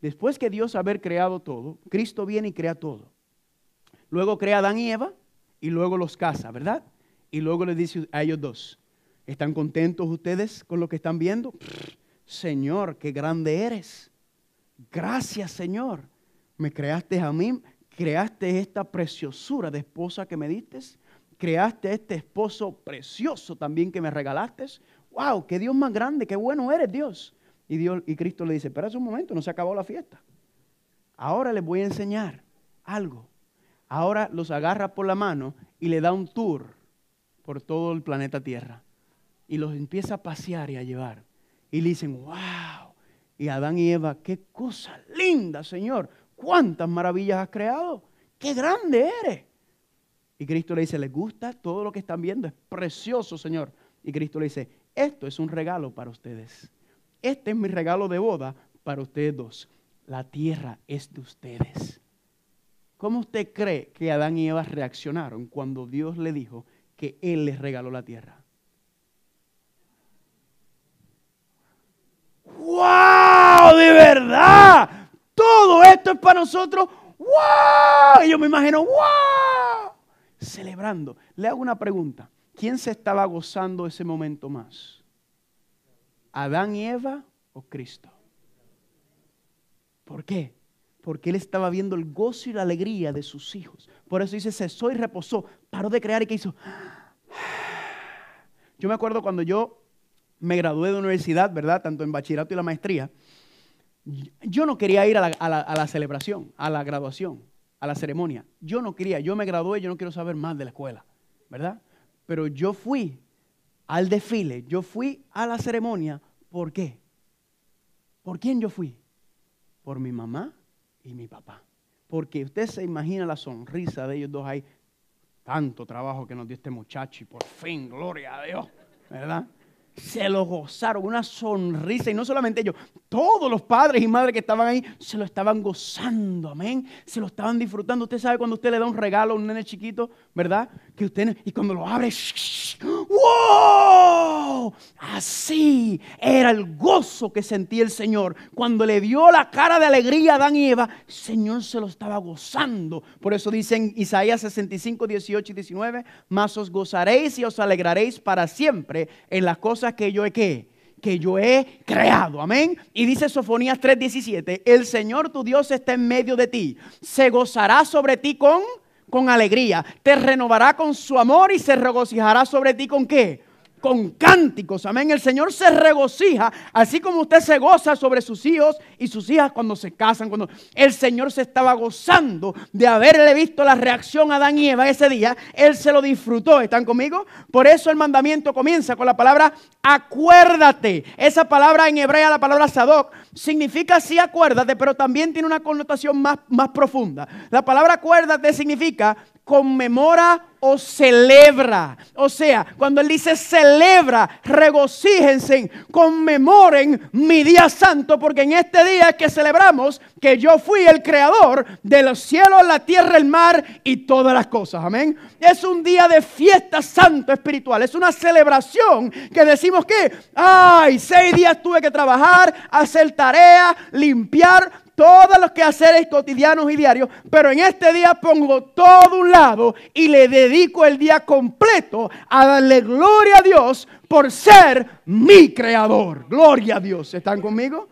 Después que Dios haber creado todo, Cristo viene y crea todo. Luego crea a Adán y Eva y luego los casa, ¿verdad? Y luego les dice a ellos dos, ¿Están contentos ustedes con lo que están viendo? Señor, qué grande eres. Gracias, Señor. Me creaste a mí, creaste esta preciosura de esposa que me diste, creaste este esposo precioso también que me regalaste. ¡Wow! ¡Qué Dios más grande! ¡Qué bueno eres, Dios! Y, Dios, y Cristo le dice, espera un momento, no se acabó la fiesta. Ahora les voy a enseñar algo. Ahora los agarra por la mano y le da un tour por todo el planeta Tierra y los empieza a pasear y a llevar. Y le dicen, wow. Y Adán y Eva, qué cosa linda, Señor. ¿Cuántas maravillas has creado? ¡Qué grande eres! Y Cristo le dice, ¿les gusta todo lo que están viendo? Es precioso, Señor. Y Cristo le dice, esto es un regalo para ustedes. Este es mi regalo de boda para ustedes dos. La tierra es de ustedes. ¿Cómo usted cree que Adán y Eva reaccionaron cuando Dios le dijo que Él les regaló la tierra? ¡Wow! ¡De verdad! Todo esto es para nosotros. ¡Wow! Y yo me imagino, ¡Wow! Celebrando. Le hago una pregunta. ¿Quién se estaba gozando ese momento más? ¿Adán y Eva o Cristo? ¿Por qué? Porque él estaba viendo el gozo y la alegría de sus hijos. Por eso dice, cesó y reposó. Paró de crear y que hizo. Yo me acuerdo cuando yo me gradué de universidad, ¿verdad? Tanto en bachillerato y la maestría. Yo no quería ir a la, celebración, a la graduación, a la ceremonia. Yo no quería, yo me gradué, yo no quiero saber más de la escuela, ¿verdad? Pero yo fui al desfile, yo fui a la ceremonia, ¿por qué? ¿Por quién yo fui? Por mi mamá y mi papá. Porque usted se imagina la sonrisa de ellos dos ahí, tanto trabajo que nos dio este muchacho y por fin, gloria a Dios, ¿verdad? se lo gozaron, una sonrisa. Y no solamente ellos, todos los padres y madres que estaban ahí se lo estaban gozando, amén. Se lo estaban disfrutando. Usted sabe cuando usted le da un regalo a un nene chiquito, ¿verdad? Que usted, y cuando lo abre, ¡shh, wow Así era el gozo que sentía el Señor. Cuando le dio la cara de alegría a Adán y Eva, el Señor se lo estaba gozando. Por eso dicen Isaías 65, 18 y 19, más os gozaréis y os alegraréis para siempre en las cosas que yo he que que yo he creado. Amén. Y dice Sofonías 3:17, el Señor tu Dios está en medio de ti, se gozará sobre ti con, con alegría, te renovará con su amor y se regocijará sobre ti con qué? con cánticos. Amén. El Señor se regocija, así como usted se goza sobre sus hijos y sus hijas cuando se casan. Cuando el Señor se estaba gozando de haberle visto la reacción a Adán y Eva ese día, Él se lo disfrutó. ¿Están conmigo? Por eso el mandamiento comienza con la palabra acuérdate. Esa palabra en hebrea, la palabra sadok, significa sí acuérdate, pero también tiene una connotación más, más profunda. La palabra acuérdate significa conmemora o celebra. O sea, cuando él dice celebra, regocíjense, conmemoren mi día santo, porque en este día es que celebramos que yo fui el creador de los cielos, la tierra, el mar y todas las cosas. Amén. Es un día de fiesta santo espiritual, es una celebración que decimos que, ay, seis días tuve que trabajar, hacer tarea, limpiar, todos los quehaceres cotidianos y diarios, pero en este día pongo todo un lado y le dedico el día completo a darle gloria a Dios por ser mi creador. Gloria a Dios. ¿Están conmigo?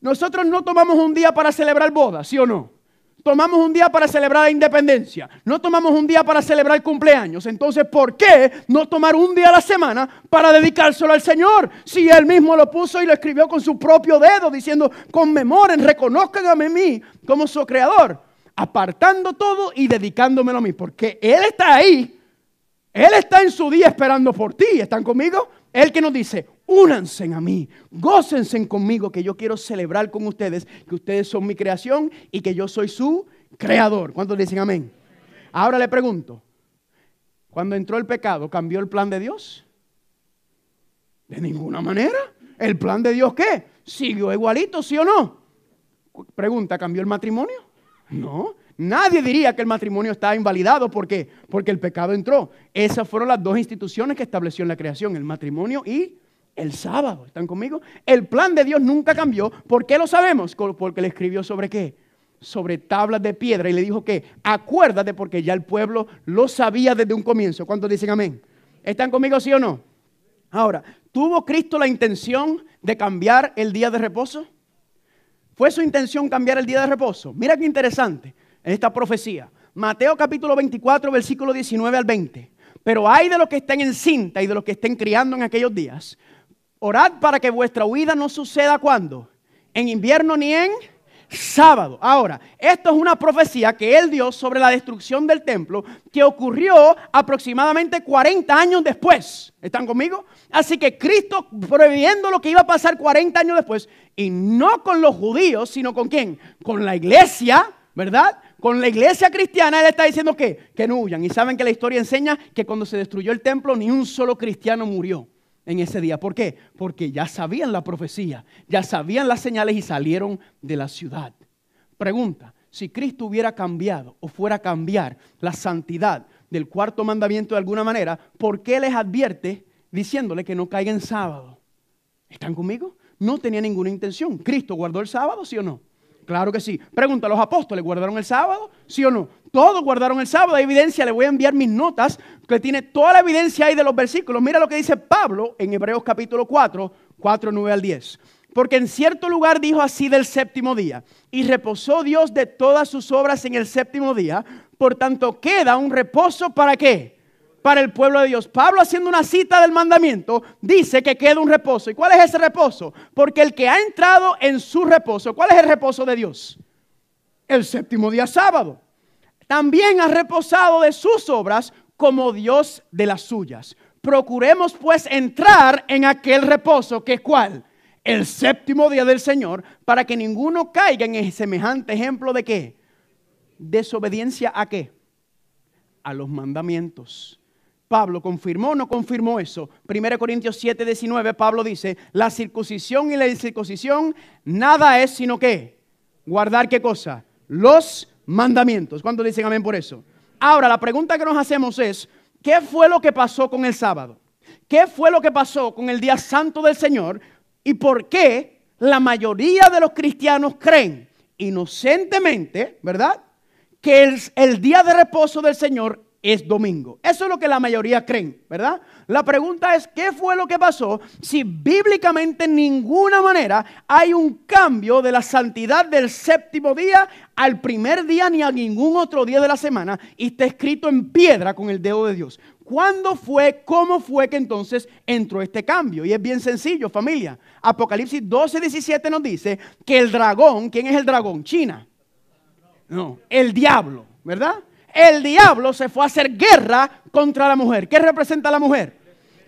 Nosotros no tomamos un día para celebrar bodas, ¿sí o no? tomamos un día para celebrar la independencia, no tomamos un día para celebrar el cumpleaños. Entonces, ¿por qué no tomar un día a la semana para dedicárselo al Señor? Si Él mismo lo puso y lo escribió con su propio dedo, diciendo, conmemoren, reconozcan a mí como su creador, apartando todo y dedicándomelo a mí, porque Él está ahí. Él está en su día esperando por ti. ¿Están conmigo? Él que nos dice, únanse a mí, gócense conmigo, que yo quiero celebrar con ustedes que ustedes son mi creación y que yo soy su creador. ¿Cuántos dicen amén? Ahora le pregunto, cuando entró el pecado, ¿cambió el plan de Dios? De ninguna manera. ¿El plan de Dios qué? ¿Siguió igualito, sí o no? Pregunta, ¿cambió el matrimonio? No. Nadie diría que el matrimonio está invalidado. ¿Por qué? Porque el pecado entró. Esas fueron las dos instituciones que estableció en la creación, el matrimonio y el sábado. ¿Están conmigo? El plan de Dios nunca cambió. ¿Por qué lo sabemos? Porque le escribió sobre qué? Sobre tablas de piedra y le dijo que acuérdate porque ya el pueblo lo sabía desde un comienzo. ¿Cuántos dicen amén? ¿Están conmigo sí o no? Ahora, ¿tuvo Cristo la intención de cambiar el día de reposo? ¿Fue su intención cambiar el día de reposo? Mira qué interesante esta profecía. Mateo capítulo 24, versículo 19 al 20. Pero hay de los que están en cinta y de los que estén criando en aquellos días, Orad para que vuestra huida no suceda cuando? En invierno ni en sábado. Ahora, esto es una profecía que él dio sobre la destrucción del templo que ocurrió aproximadamente 40 años después. ¿Están conmigo? Así que Cristo previendo lo que iba a pasar 40 años después, y no con los judíos, sino con quién? Con la iglesia, ¿verdad? Con la iglesia cristiana, él está diciendo que, que no huyan. Y saben que la historia enseña que cuando se destruyó el templo, ni un solo cristiano murió en ese día. ¿Por qué? Porque ya sabían la profecía, ya sabían las señales y salieron de la ciudad. Pregunta, si Cristo hubiera cambiado o fuera a cambiar la santidad del cuarto mandamiento de alguna manera, ¿por qué les advierte diciéndole que no caigan sábado? ¿Están conmigo? No tenía ninguna intención. ¿Cristo guardó el sábado, sí o no? Claro que sí. Pregunta, ¿los apóstoles guardaron el sábado? ¿Sí o no? Todos guardaron el sábado. Hay evidencia, le voy a enviar mis notas, que tiene toda la evidencia ahí de los versículos. Mira lo que dice Pablo en Hebreos capítulo 4, 4, 9 al 10. Porque en cierto lugar dijo así del séptimo día, y reposó Dios de todas sus obras en el séptimo día, por tanto queda un reposo para qué? Para el pueblo de Dios. Pablo haciendo una cita del mandamiento dice que queda un reposo. ¿Y cuál es ese reposo? Porque el que ha entrado en su reposo, ¿cuál es el reposo de Dios? El séptimo día sábado también ha reposado de sus obras como Dios de las suyas. Procuremos pues entrar en aquel reposo que es cuál? El séptimo día del Señor, para que ninguno caiga en semejante ejemplo de qué? Desobediencia a qué? A los mandamientos. Pablo confirmó o no confirmó eso. 1 Corintios 7, 19, Pablo dice, la circuncisión y la incircuncisión nada es sino que guardar qué cosa? Los mandamientos. cuando dicen amén por eso? Ahora, la pregunta que nos hacemos es, ¿qué fue lo que pasó con el sábado? ¿Qué fue lo que pasó con el día santo del Señor? ¿Y por qué la mayoría de los cristianos creen inocentemente, ¿verdad? Que el día de reposo del Señor es domingo. Eso es lo que la mayoría creen, ¿verdad? La pregunta es, ¿qué fue lo que pasó si bíblicamente en ninguna manera hay un cambio de la santidad del séptimo día al primer día ni a ningún otro día de la semana y está escrito en piedra con el dedo de Dios? ¿Cuándo fue, cómo fue que entonces entró este cambio? Y es bien sencillo, familia. Apocalipsis 12, 17 nos dice que el dragón, ¿quién es el dragón? China. No, el diablo, ¿verdad? el diablo se fue a hacer guerra contra la mujer. ¿Qué representa la mujer?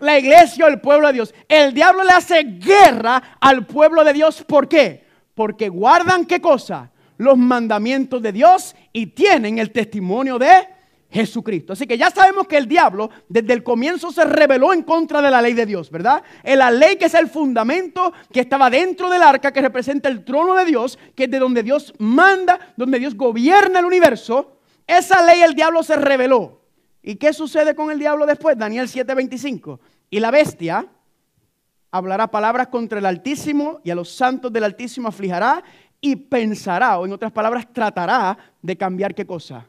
La iglesia o el pueblo de Dios. El diablo le hace guerra al pueblo de Dios. ¿Por qué? Porque guardan qué cosa? Los mandamientos de Dios y tienen el testimonio de Jesucristo. Así que ya sabemos que el diablo desde el comienzo se rebeló en contra de la ley de Dios, ¿verdad? En la ley que es el fundamento que estaba dentro del arca, que representa el trono de Dios, que es de donde Dios manda, donde Dios gobierna el universo. Esa ley el diablo se reveló. ¿Y qué sucede con el diablo después? Daniel 7:25. Y la bestia hablará palabras contra el Altísimo y a los santos del Altísimo aflijará y pensará, o en otras palabras, tratará de cambiar qué cosa.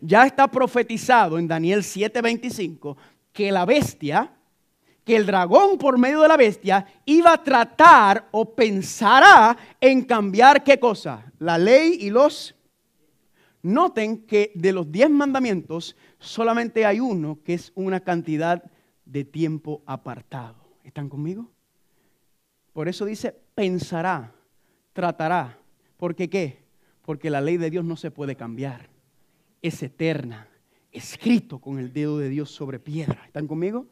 Ya está profetizado en Daniel 7:25 que la bestia, que el dragón por medio de la bestia iba a tratar o pensará en cambiar qué cosa, la ley y los Noten que de los diez mandamientos solamente hay uno que es una cantidad de tiempo apartado. ¿Están conmigo? Por eso dice, pensará, tratará. ¿Por qué qué? Porque la ley de Dios no se puede cambiar. Es eterna, escrito con el dedo de Dios sobre piedra. ¿Están conmigo?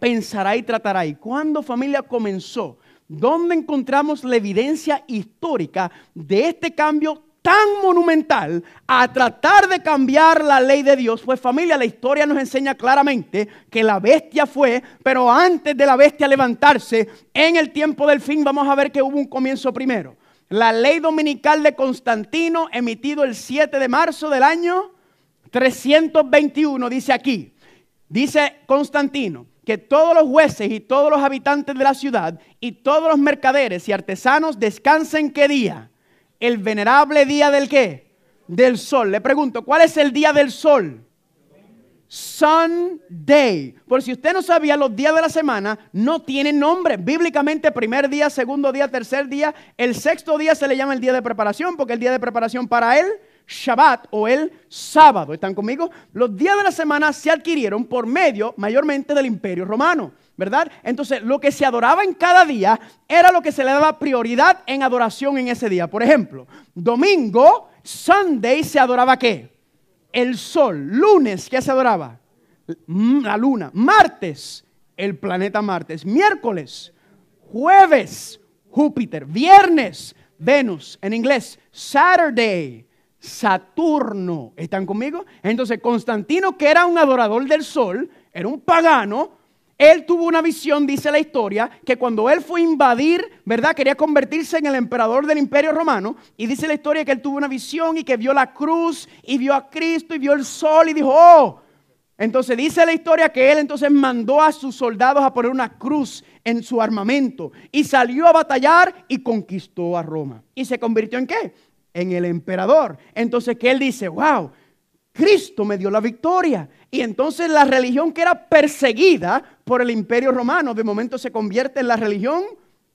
Pensará y tratará. ¿Y cuándo familia comenzó? ¿Dónde encontramos la evidencia histórica de este cambio tan monumental a tratar de cambiar la ley de Dios? Pues familia, la historia nos enseña claramente que la bestia fue, pero antes de la bestia levantarse, en el tiempo del fin vamos a ver que hubo un comienzo primero. La ley dominical de Constantino, emitido el 7 de marzo del año 321, dice aquí, dice Constantino, que todos los jueces y todos los habitantes de la ciudad y todos los mercaderes y artesanos descansen qué día? el venerable día del qué? Del sol. Le pregunto, ¿cuál es el día del sol? Sunday. Por si usted no sabía, los días de la semana no tienen nombre. Bíblicamente, primer día, segundo día, tercer día. El sexto día se le llama el día de preparación porque el día de preparación para él Shabbat o el sábado. ¿Están conmigo? Los días de la semana se adquirieron por medio mayormente del imperio romano. ¿verdad? Entonces, lo que se adoraba en cada día era lo que se le daba prioridad en adoración en ese día. Por ejemplo, domingo, Sunday, se adoraba qué? El sol. Lunes, ¿qué se adoraba? Mm, la luna. Martes, el planeta Martes. Miércoles, jueves, Júpiter. Viernes, Venus. En inglés, Saturday. Saturno, ¿están conmigo? Entonces Constantino, que era un adorador del sol, era un pagano, él tuvo una visión, dice la historia, que cuando él fue a invadir, ¿verdad? Quería convertirse en el emperador del imperio romano. Y dice la historia que él tuvo una visión y que vio la cruz y vio a Cristo y vio el sol y dijo, oh, entonces dice la historia que él entonces mandó a sus soldados a poner una cruz en su armamento y salió a batallar y conquistó a Roma. ¿Y se convirtió en qué? En el emperador. Entonces que él dice, wow, Cristo me dio la victoria. Y entonces la religión que era perseguida por el imperio romano, de momento se convierte en la religión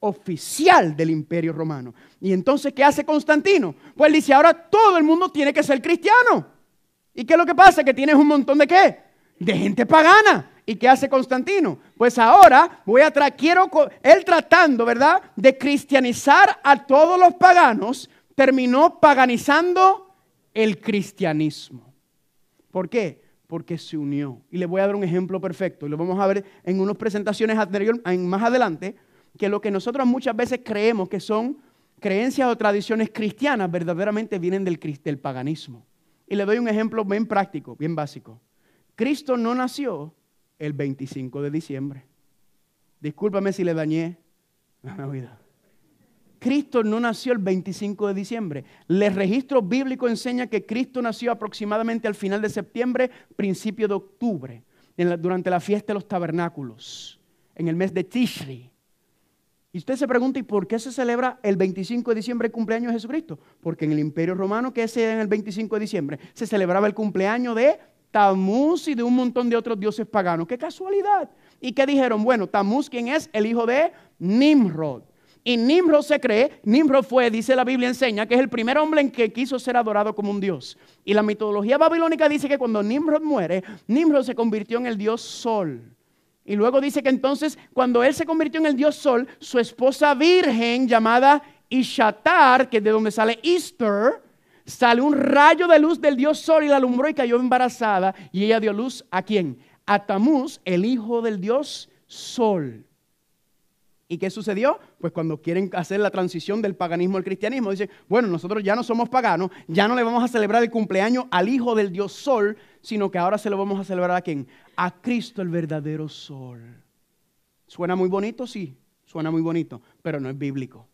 oficial del imperio romano. Y entonces, ¿qué hace Constantino? Pues dice, ahora todo el mundo tiene que ser cristiano. ¿Y qué es lo que pasa? Que tienes un montón de qué? De gente pagana. ¿Y qué hace Constantino? Pues ahora voy a quiero, él tratando, ¿verdad? De cristianizar a todos los paganos, terminó paganizando el cristianismo. ¿Por qué? Porque se unió. Y le voy a dar un ejemplo perfecto. Y lo vamos a ver en unas presentaciones más adelante, que lo que nosotros muchas veces creemos que son creencias o tradiciones cristianas verdaderamente vienen del, del paganismo. Y le doy un ejemplo bien práctico, bien básico. Cristo no nació el 25 de diciembre. Discúlpame si le dañé la Navidad. Cristo no nació el 25 de diciembre. El registro bíblico enseña que Cristo nació aproximadamente al final de septiembre, principio de octubre, durante la fiesta de los tabernáculos, en el mes de Tishri. Y usted se pregunta, ¿y por qué se celebra el 25 de diciembre el cumpleaños de Jesucristo? Porque en el Imperio Romano, que es en el 25 de diciembre, se celebraba el cumpleaños de Tamuz y de un montón de otros dioses paganos. ¡Qué casualidad! ¿Y qué dijeron? Bueno, Tamuz, ¿quién es? El hijo de Nimrod. Y Nimrod se cree, Nimrod fue, dice la Biblia, enseña que es el primer hombre en que quiso ser adorado como un dios. Y la mitología babilónica dice que cuando Nimrod muere, Nimrod se convirtió en el dios Sol. Y luego dice que entonces, cuando él se convirtió en el dios Sol, su esposa virgen, llamada Ishatar, que es de donde sale Easter, sale un rayo de luz del dios Sol y la alumbró y cayó embarazada. Y ella dio luz a quién? A Tamuz, el hijo del dios Sol. ¿Y qué sucedió? Pues cuando quieren hacer la transición del paganismo al cristianismo, dicen, bueno, nosotros ya no somos paganos, ya no le vamos a celebrar el cumpleaños al Hijo del Dios Sol, sino que ahora se lo vamos a celebrar a quién? A Cristo el verdadero Sol. ¿Suena muy bonito? Sí, suena muy bonito, pero no es bíblico.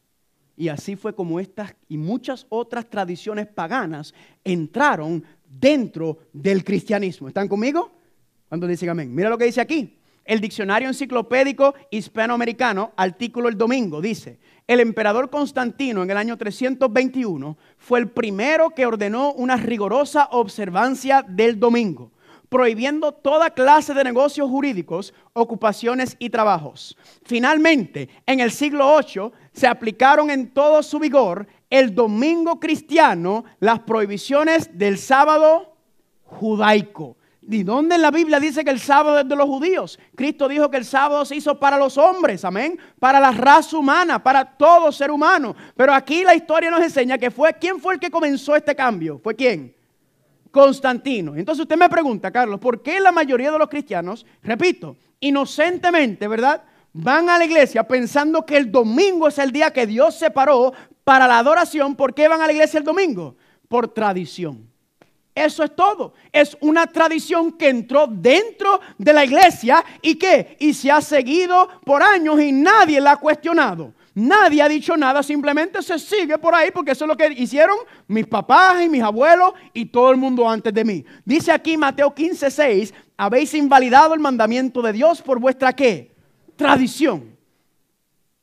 Y así fue como estas y muchas otras tradiciones paganas entraron dentro del cristianismo. ¿Están conmigo? Cuando dicen amén. Mira lo que dice aquí. El diccionario enciclopédico hispanoamericano, artículo el domingo, dice, el emperador Constantino en el año 321 fue el primero que ordenó una rigorosa observancia del domingo, prohibiendo toda clase de negocios jurídicos, ocupaciones y trabajos. Finalmente, en el siglo VIII se aplicaron en todo su vigor el domingo cristiano las prohibiciones del sábado judaico. ¿Y dónde en la Biblia dice que el sábado es de los judíos? Cristo dijo que el sábado se hizo para los hombres, amén, para la raza humana, para todo ser humano. Pero aquí la historia nos enseña que fue, ¿quién fue el que comenzó este cambio? ¿Fue quién? Constantino. Entonces usted me pregunta, Carlos, ¿por qué la mayoría de los cristianos, repito, inocentemente, ¿verdad? Van a la iglesia pensando que el domingo es el día que Dios separó para la adoración. ¿Por qué van a la iglesia el domingo? Por tradición. Eso es todo. Es una tradición que entró dentro de la iglesia y que y se ha seguido por años y nadie la ha cuestionado. Nadie ha dicho nada, simplemente se sigue por ahí porque eso es lo que hicieron mis papás y mis abuelos y todo el mundo antes de mí. Dice aquí Mateo 15, habéis invalidado el mandamiento de Dios por vuestra qué? Tradición.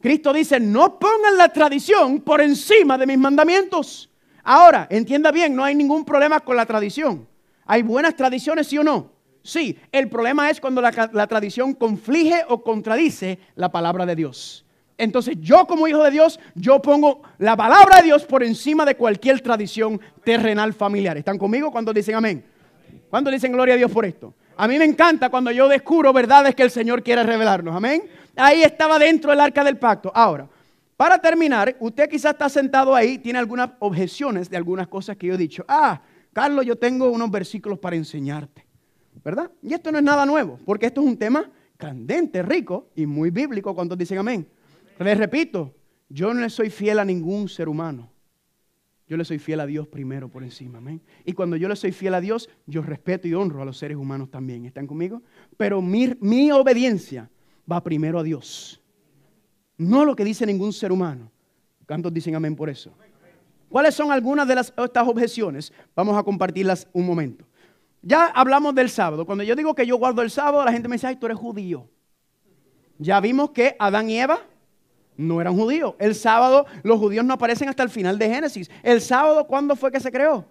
Cristo dice, no pongan la tradición por encima de mis mandamientos. Ahora, entienda bien, no hay ningún problema con la tradición. ¿Hay buenas tradiciones, sí o no? Sí, el problema es cuando la, tradición conflige o contradice la palabra de Dios. Entonces yo como hijo de Dios, yo pongo la palabra de Dios por encima de cualquier tradición terrenal familiar. ¿Están conmigo cuando dicen amén? ¿Cuándo dicen gloria a Dios por esto? A mí me encanta cuando yo descubro verdades que el Señor quiere revelarnos. Amén. Ahí estaba dentro del arca del pacto. Ahora, para terminar, usted quizás está sentado ahí, tiene algunas objeciones de algunas cosas que yo he dicho. Ah, Carlos, yo tengo unos versículos para enseñarte, ¿verdad? Y esto no es nada nuevo, porque esto es un tema candente, rico y muy bíblico. cuando dicen amén? Les repito, yo no le soy fiel a ningún ser humano. Yo le soy fiel a Dios primero por encima, amén. Y cuando yo le soy fiel a Dios, yo respeto y honro a los seres humanos también. ¿Están conmigo? Pero mi, mi obediencia va primero a Dios. No lo que dice ningún ser humano. ¿Cuántos dicen amén por eso? ¿Cuáles son algunas de estas objeciones? Vamos a compartirlas un momento. Ya hablamos del sábado. Cuando yo digo que yo guardo el sábado, la gente me dice, ay, tú eres judío. Ya vimos que Adán y Eva no eran judíos. El sábado los judíos no aparecen hasta el final de Génesis. El sábado, ¿cuándo fue que se creó?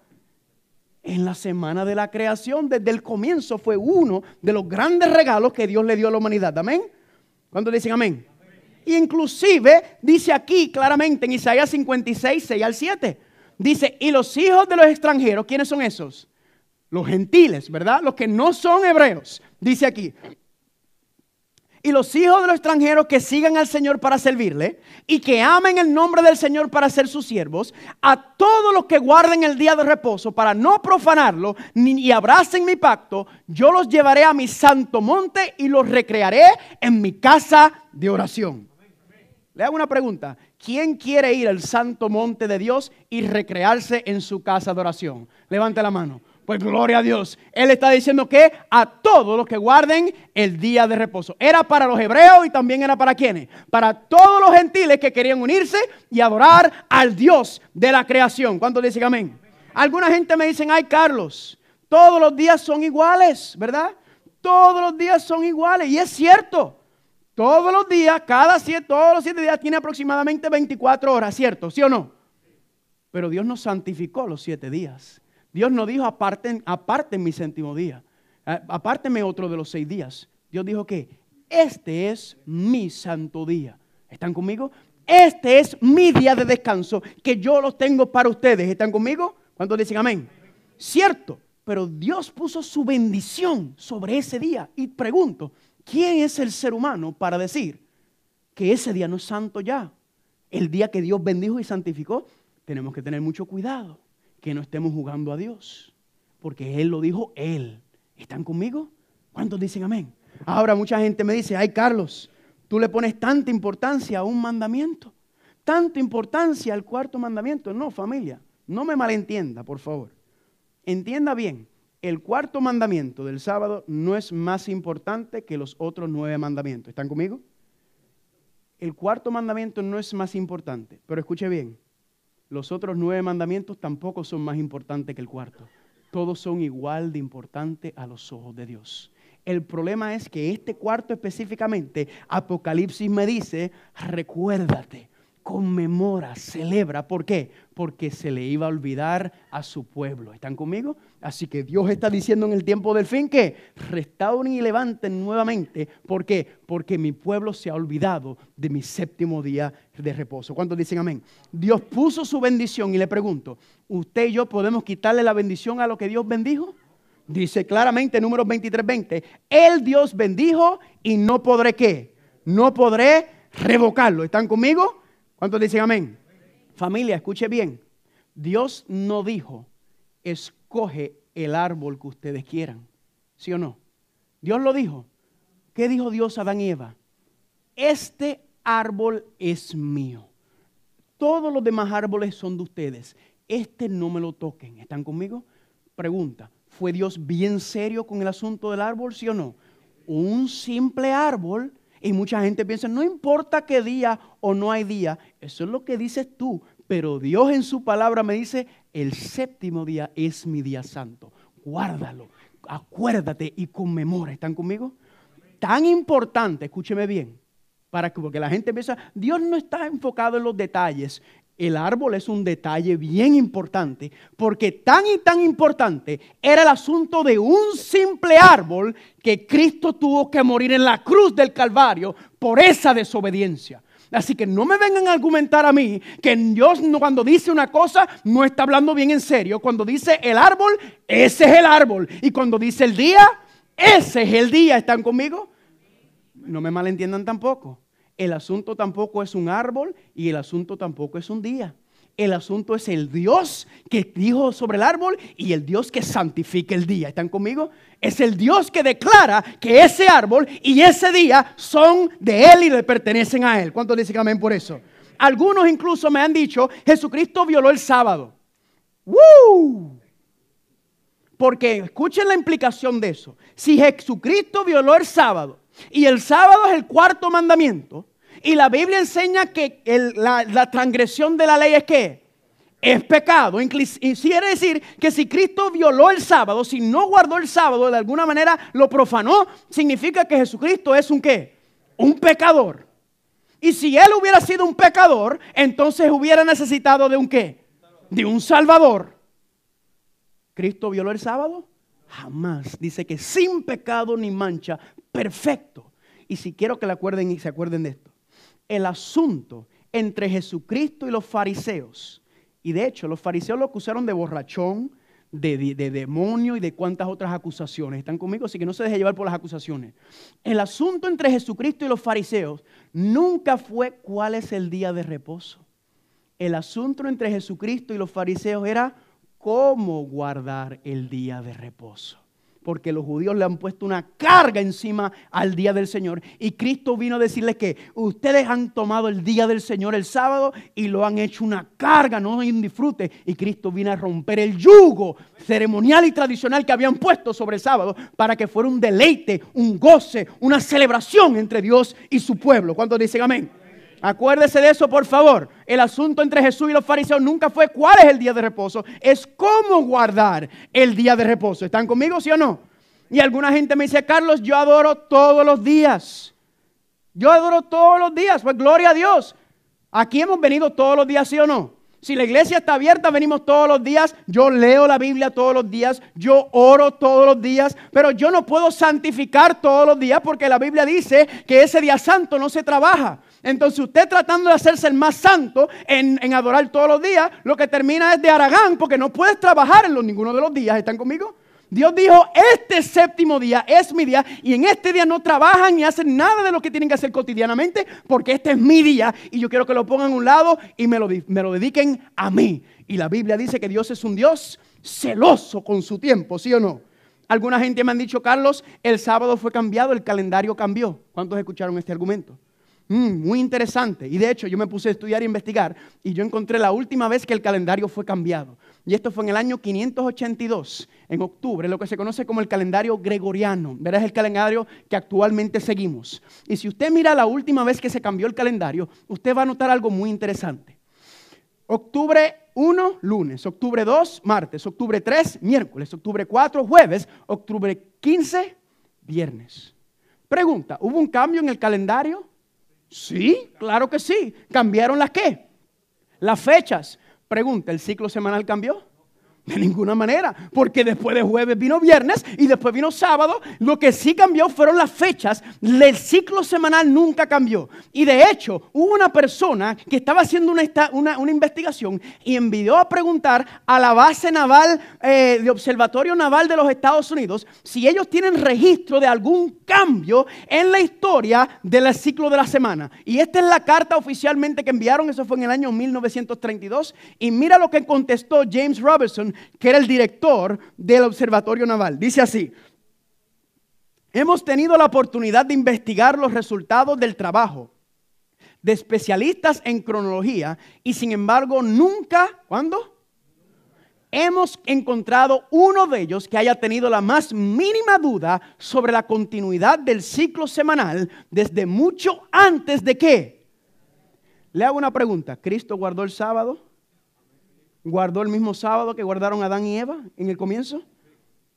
En la semana de la creación, desde el comienzo, fue uno de los grandes regalos que Dios le dio a la humanidad. Amén. ¿Cuántos dicen amén? Inclusive dice aquí claramente en Isaías 56, 6 al 7. Dice, y los hijos de los extranjeros, ¿quiénes son esos? Los gentiles, ¿verdad? Los que no son hebreos. Dice aquí, y los hijos de los extranjeros que sigan al Señor para servirle y que amen el nombre del Señor para ser sus siervos, a todos los que guarden el día de reposo para no profanarlo ni abracen mi pacto, yo los llevaré a mi santo monte y los recrearé en mi casa de oración. Le hago una pregunta. ¿Quién quiere ir al santo monte de Dios y recrearse en su casa de oración? Levante la mano. Pues gloria a Dios. Él está diciendo que a todos los que guarden el día de reposo. Era para los hebreos y también era para quienes. Para todos los gentiles que querían unirse y adorar al Dios de la creación. ¿Cuántos dicen amén? Alguna gente me dice, ay Carlos, todos los días son iguales, ¿verdad? Todos los días son iguales. Y es cierto. Todos los días, cada siete, todos los siete días tiene aproximadamente 24 horas, ¿cierto? ¿Sí o no? Pero Dios nos santificó los siete días. Dios no dijo aparten, mi séptimo día, eh, apártenme otro de los seis días. Dios dijo que este es mi santo día. ¿Están conmigo? Este es mi día de descanso que yo los tengo para ustedes. ¿Están conmigo? ¿Cuántos dicen amén? Cierto, pero Dios puso su bendición sobre ese día. Y pregunto, ¿Quién es el ser humano para decir que ese día no es santo ya? El día que Dios bendijo y santificó, tenemos que tener mucho cuidado que no estemos jugando a Dios, porque Él lo dijo Él. ¿Están conmigo? ¿Cuántos dicen amén? Ahora mucha gente me dice, ay Carlos, tú le pones tanta importancia a un mandamiento, tanta importancia al cuarto mandamiento. No, familia, no me malentienda, por favor. Entienda bien, el cuarto mandamiento del sábado no es más importante que los otros nueve mandamientos. ¿Están conmigo? El cuarto mandamiento no es más importante, pero escuche bien, los otros nueve mandamientos tampoco son más importantes que el cuarto. Todos son igual de importantes a los ojos de Dios. El problema es que este cuarto específicamente, Apocalipsis me dice, recuérdate, conmemora, celebra. ¿Por qué? Porque se le iba a olvidar a su pueblo. ¿Están conmigo? Así que Dios está diciendo en el tiempo del fin que restauren y levanten nuevamente. ¿Por qué? Porque mi pueblo se ha olvidado de mi séptimo día de reposo. ¿Cuántos dicen amén? Dios puso su bendición y le pregunto, ¿usted y yo podemos quitarle la bendición a lo que Dios bendijo? Dice claramente números 23, 20, el Dios bendijo y no podré qué, no podré revocarlo. ¿Están conmigo? ¿Cuántos dicen amén? Familia, escuche bien. Dios no dijo, escoge el árbol que ustedes quieran. ¿Sí o no? Dios lo dijo. ¿Qué dijo Dios a Adán y Eva? Este árbol es mío. Todos los demás árboles son de ustedes. Este no me lo toquen. ¿Están conmigo? Pregunta. ¿Fue Dios bien serio con el asunto del árbol, sí o no? Un simple árbol, y mucha gente piensa, no importa qué día o no hay día, eso es lo que dices tú, pero Dios en su palabra me dice, el séptimo día es mi día santo. Guárdalo, acuérdate y conmemora. ¿Están conmigo? Tan importante, escúcheme bien, para que, porque la gente empieza, Dios no está enfocado en los detalles. El árbol es un detalle bien importante, porque tan y tan importante era el asunto de un simple árbol que Cristo tuvo que morir en la cruz del Calvario por esa desobediencia. Así que no me vengan a argumentar a mí que Dios cuando dice una cosa no está hablando bien en serio. Cuando dice el árbol, ese es el árbol. Y cuando dice el día, ese es el día. ¿Están conmigo? No me malentiendan tampoco. El asunto tampoco es un árbol y el asunto tampoco es un día. El asunto es el Dios que dijo sobre el árbol y el Dios que santifica el día. ¿Están conmigo? es el Dios que declara que ese árbol y ese día son de Él y le pertenecen a Él. ¿Cuántos dicen amén por eso? Algunos incluso me han dicho, Jesucristo violó el sábado. ¡Woo! Porque escuchen la implicación de eso. Si Jesucristo violó el sábado y el sábado es el cuarto mandamiento y la Biblia enseña que la, la transgresión de la ley es que es pecado. Y quiere decir que si Cristo violó el sábado, si no guardó el sábado, de alguna manera lo profanó, significa que Jesucristo es un qué? Un pecador. Y si él hubiera sido un pecador, entonces hubiera necesitado de un qué? De un salvador. ¿Cristo violó el sábado? Jamás. Dice que sin pecado ni mancha, perfecto. Y si quiero que le acuerden y se acuerden de esto. El asunto entre Jesucristo y los fariseos y de hecho, los fariseos lo acusaron de borrachón, de, demonio y de cuantas otras acusaciones. ¿Están conmigo? Así que no se deje llevar por las acusaciones. El asunto entre Jesucristo y los fariseos nunca fue cuál es el día de reposo. El asunto entre Jesucristo y los fariseos era cómo guardar el día de reposo porque los judíos le han puesto una carga encima al día del Señor. Y Cristo vino a decirles que ustedes han tomado el día del Señor el sábado y lo han hecho una carga, no un disfrute. Y Cristo vino a romper el yugo ceremonial y tradicional que habían puesto sobre el sábado para que fuera un deleite, un goce, una celebración entre Dios y su pueblo. ¿Cuántos dicen amén? Acuérdese de eso, por favor. El asunto entre Jesús y los fariseos nunca fue cuál es el día de reposo, es cómo guardar el día de reposo. ¿Están conmigo, sí o no? Y alguna gente me dice, Carlos, yo adoro todos los días. Yo adoro todos los días, pues gloria a Dios. Aquí hemos venido todos los días, sí o no. Si la iglesia está abierta, venimos todos los días. Yo leo la Biblia todos los días. Yo oro todos los días. Pero yo no puedo santificar todos los días porque la Biblia dice que ese día santo no se trabaja. Entonces usted tratando de hacerse el más santo en, adorar todos los días, lo que termina es de Aragán porque no puedes trabajar en los, ninguno de los días. ¿Están conmigo? Dios dijo, este séptimo día es mi día y en este día no trabajan ni hacen nada de lo que tienen que hacer cotidianamente porque este es mi día y yo quiero que lo pongan a un lado y me lo, dediquen a mí. Y la Biblia dice que Dios es un Dios celoso con su tiempo, ¿sí o no? Alguna gente me han dicho, Carlos, el sábado fue cambiado, el calendario cambió. ¿Cuántos escucharon este argumento? Mm, muy interesante. Y de hecho yo me puse a estudiar e investigar y yo encontré la última vez que el calendario fue cambiado. Y esto fue en el año 582, en octubre, lo que se conoce como el calendario gregoriano. Verás el calendario que actualmente seguimos. Y si usted mira la última vez que se cambió el calendario, usted va a notar algo muy interesante. Octubre 1, lunes. Octubre 2, martes. Octubre 3, miércoles. Octubre 4, jueves. Octubre 15, viernes. Pregunta, ¿hubo un cambio en el calendario? Sí, claro que sí. ¿Cambiaron las qué? Las fechas. Pregunta, ¿el ciclo semanal cambió? De ninguna manera, porque después de jueves vino viernes y después vino sábado. Lo que sí cambió fueron las fechas. El ciclo semanal nunca cambió. Y de hecho, hubo una persona que estaba haciendo una, investigación y envió a preguntar a la base naval, eh, de Observatorio Naval de los Estados Unidos, si ellos tienen registro de algún cambio en la historia del ciclo de la semana. Y esta es la carta oficialmente que enviaron, eso fue en el año 1932. Y mira lo que contestó James Robertson que era el director del Observatorio Naval. Dice así, hemos tenido la oportunidad de investigar los resultados del trabajo de especialistas en cronología y sin embargo nunca, ¿cuándo? Hemos encontrado uno de ellos que haya tenido la más mínima duda sobre la continuidad del ciclo semanal desde mucho antes de que. Le hago una pregunta, ¿Cristo guardó el sábado? guardó el mismo sábado que guardaron Adán y Eva en el comienzo?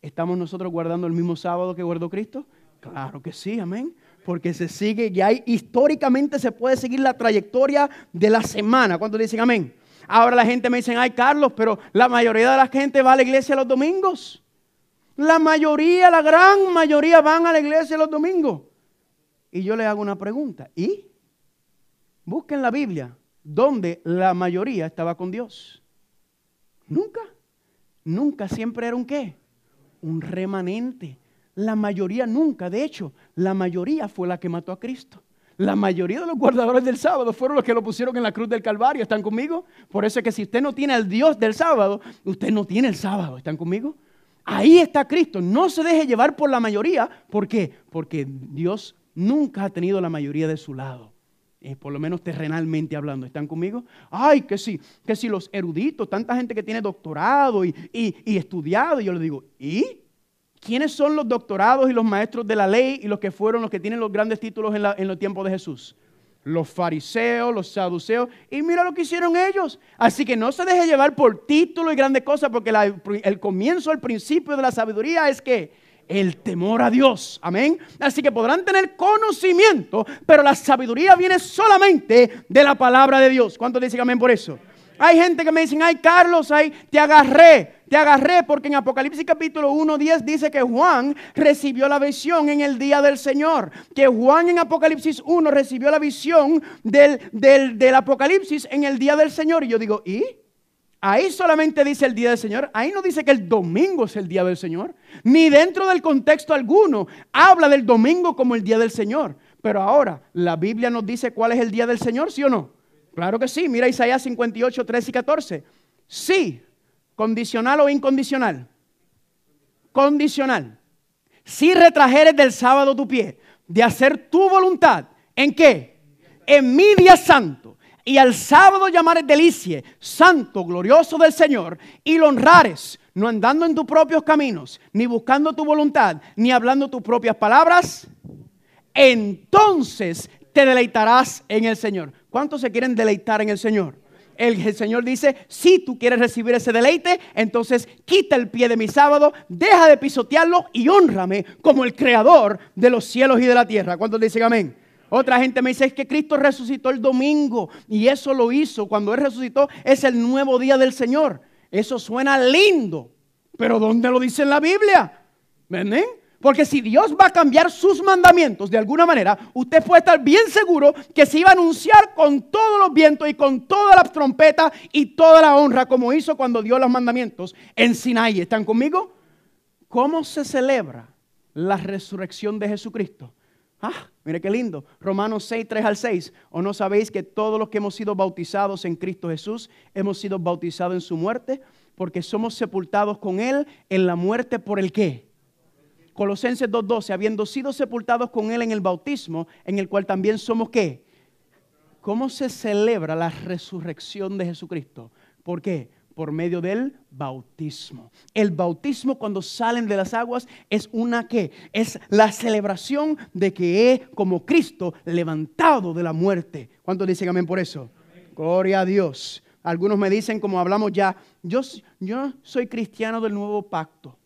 ¿Estamos nosotros guardando el mismo sábado que guardó Cristo? Claro que sí, amén. Porque se sigue, y hay, históricamente se puede seguir la trayectoria de la semana. cuando dicen amén? Ahora la gente me dice, ay Carlos, pero la mayoría de la gente va a la iglesia los domingos. La mayoría, la gran mayoría van a la iglesia los domingos. Y yo les hago una pregunta. ¿Y? Busquen la Biblia, donde la mayoría estaba con Dios. Nunca. Nunca. Siempre era un qué? Un remanente. La mayoría nunca. De hecho, la mayoría fue la que mató a Cristo. La mayoría de los guardadores del sábado fueron los que lo pusieron en la cruz del Calvario. ¿Están conmigo? Por eso es que si usted no tiene al Dios del sábado, usted no tiene el sábado. ¿Están conmigo? Ahí está Cristo. No se deje llevar por la mayoría. ¿Por qué? Porque Dios nunca ha tenido la mayoría de su lado. Eh, por lo menos terrenalmente hablando, ¿están conmigo? Ay, que sí, que si los eruditos, tanta gente que tiene doctorado y, estudiado, y yo le digo, ¿y? ¿Quiénes son los doctorados y los maestros de la ley y los que fueron los que tienen los grandes títulos en, los tiempos de Jesús? los fariseos, los saduceos, y mira lo que hicieron ellos. Así que no se deje llevar por título y grandes cosas, porque el comienzo, el principio de la sabiduría es que el temor a Dios. Amén. Así que podrán tener conocimiento, pero la sabiduría viene solamente de la palabra de Dios. ¿Cuántos dicen amén por eso? Hay gente que me dicen, ay Carlos, ay, te agarré, te agarré, porque en Apocalipsis capítulo 1, 10 dice que Juan recibió la visión en el día del Señor. Que Juan en Apocalipsis 1 recibió la visión del, del, del Apocalipsis en el día del Señor. Y yo digo, ¿y? Ahí solamente dice el día del Señor, ahí no dice que el domingo es el día del Señor, ni dentro del contexto alguno habla del domingo como el día del Señor. Pero ahora, ¿la Biblia nos dice cuál es el día del Señor, sí o no? Claro que sí, mira Isaías 58, 13 y 14. Sí, condicional o incondicional. Condicional. Si retrajeres del sábado tu pie, de hacer tu voluntad, ¿en qué? En mi día santo y al sábado llamares delicie, santo, glorioso del Señor, y lo honrares, no andando en tus propios caminos, ni buscando tu voluntad, ni hablando tus propias palabras, entonces te deleitarás en el Señor. ¿Cuántos se quieren deleitar en el Señor? El, Señor dice, si tú quieres recibir ese deleite, entonces quita el pie de mi sábado, deja de pisotearlo y honrame como el creador de los cielos y de la tierra. ¿Cuántos dicen amén? Otra gente me dice, es que Cristo resucitó el domingo y eso lo hizo. Cuando Él resucitó es el nuevo día del Señor. Eso suena lindo, pero ¿dónde lo dice en la Biblia? Porque si Dios va a cambiar sus mandamientos de alguna manera, usted puede estar bien seguro que se iba a anunciar con todos los vientos y con todas las trompetas y toda la honra, como hizo cuando dio los mandamientos en Sinaí. ¿Están conmigo? ¿Cómo se celebra la resurrección de Jesucristo? Ah, mire qué lindo. Romanos 6, 3 al 6. ¿O no sabéis que todos los que hemos sido bautizados en Cristo Jesús hemos sido bautizados en su muerte? Porque somos sepultados con Él en la muerte por el qué? Colosenses 2.12, habiendo sido sepultados con Él en el bautismo, en el cual también somos qué? ¿Cómo se celebra la resurrección de Jesucristo? ¿Por qué? por medio del bautismo. El bautismo cuando salen de las aguas es una que es la celebración de que he como Cristo levantado de la muerte. ¿Cuántos dicen amén por eso? Gloria a Dios. Algunos me dicen, como hablamos ya, yo, yo soy cristiano del nuevo pacto.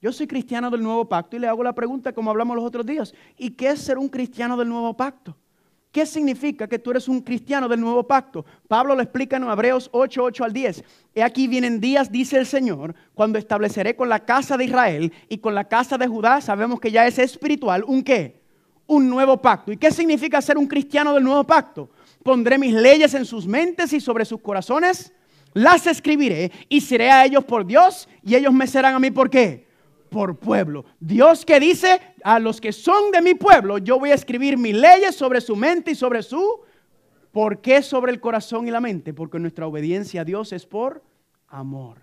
Yo soy cristiano del nuevo pacto y le hago la pregunta como hablamos los otros días. ¿Y qué es ser un cristiano del nuevo pacto? ¿Qué significa que tú eres un cristiano del nuevo pacto? Pablo lo explica en Hebreos 8, 8 al 10. He aquí vienen días, dice el Señor, cuando estableceré con la casa de Israel y con la casa de Judá, sabemos que ya es espiritual, ¿un qué? Un nuevo pacto. ¿Y qué significa ser un cristiano del nuevo pacto? Pondré mis leyes en sus mentes y sobre sus corazones, las escribiré y seré a ellos por Dios y ellos me serán a mí por qué? por pueblo. Dios que dice, a los que son de mi pueblo, yo voy a escribir mis leyes sobre su mente y sobre su... ¿Por qué sobre el corazón y la mente? Porque nuestra obediencia a Dios es por amor.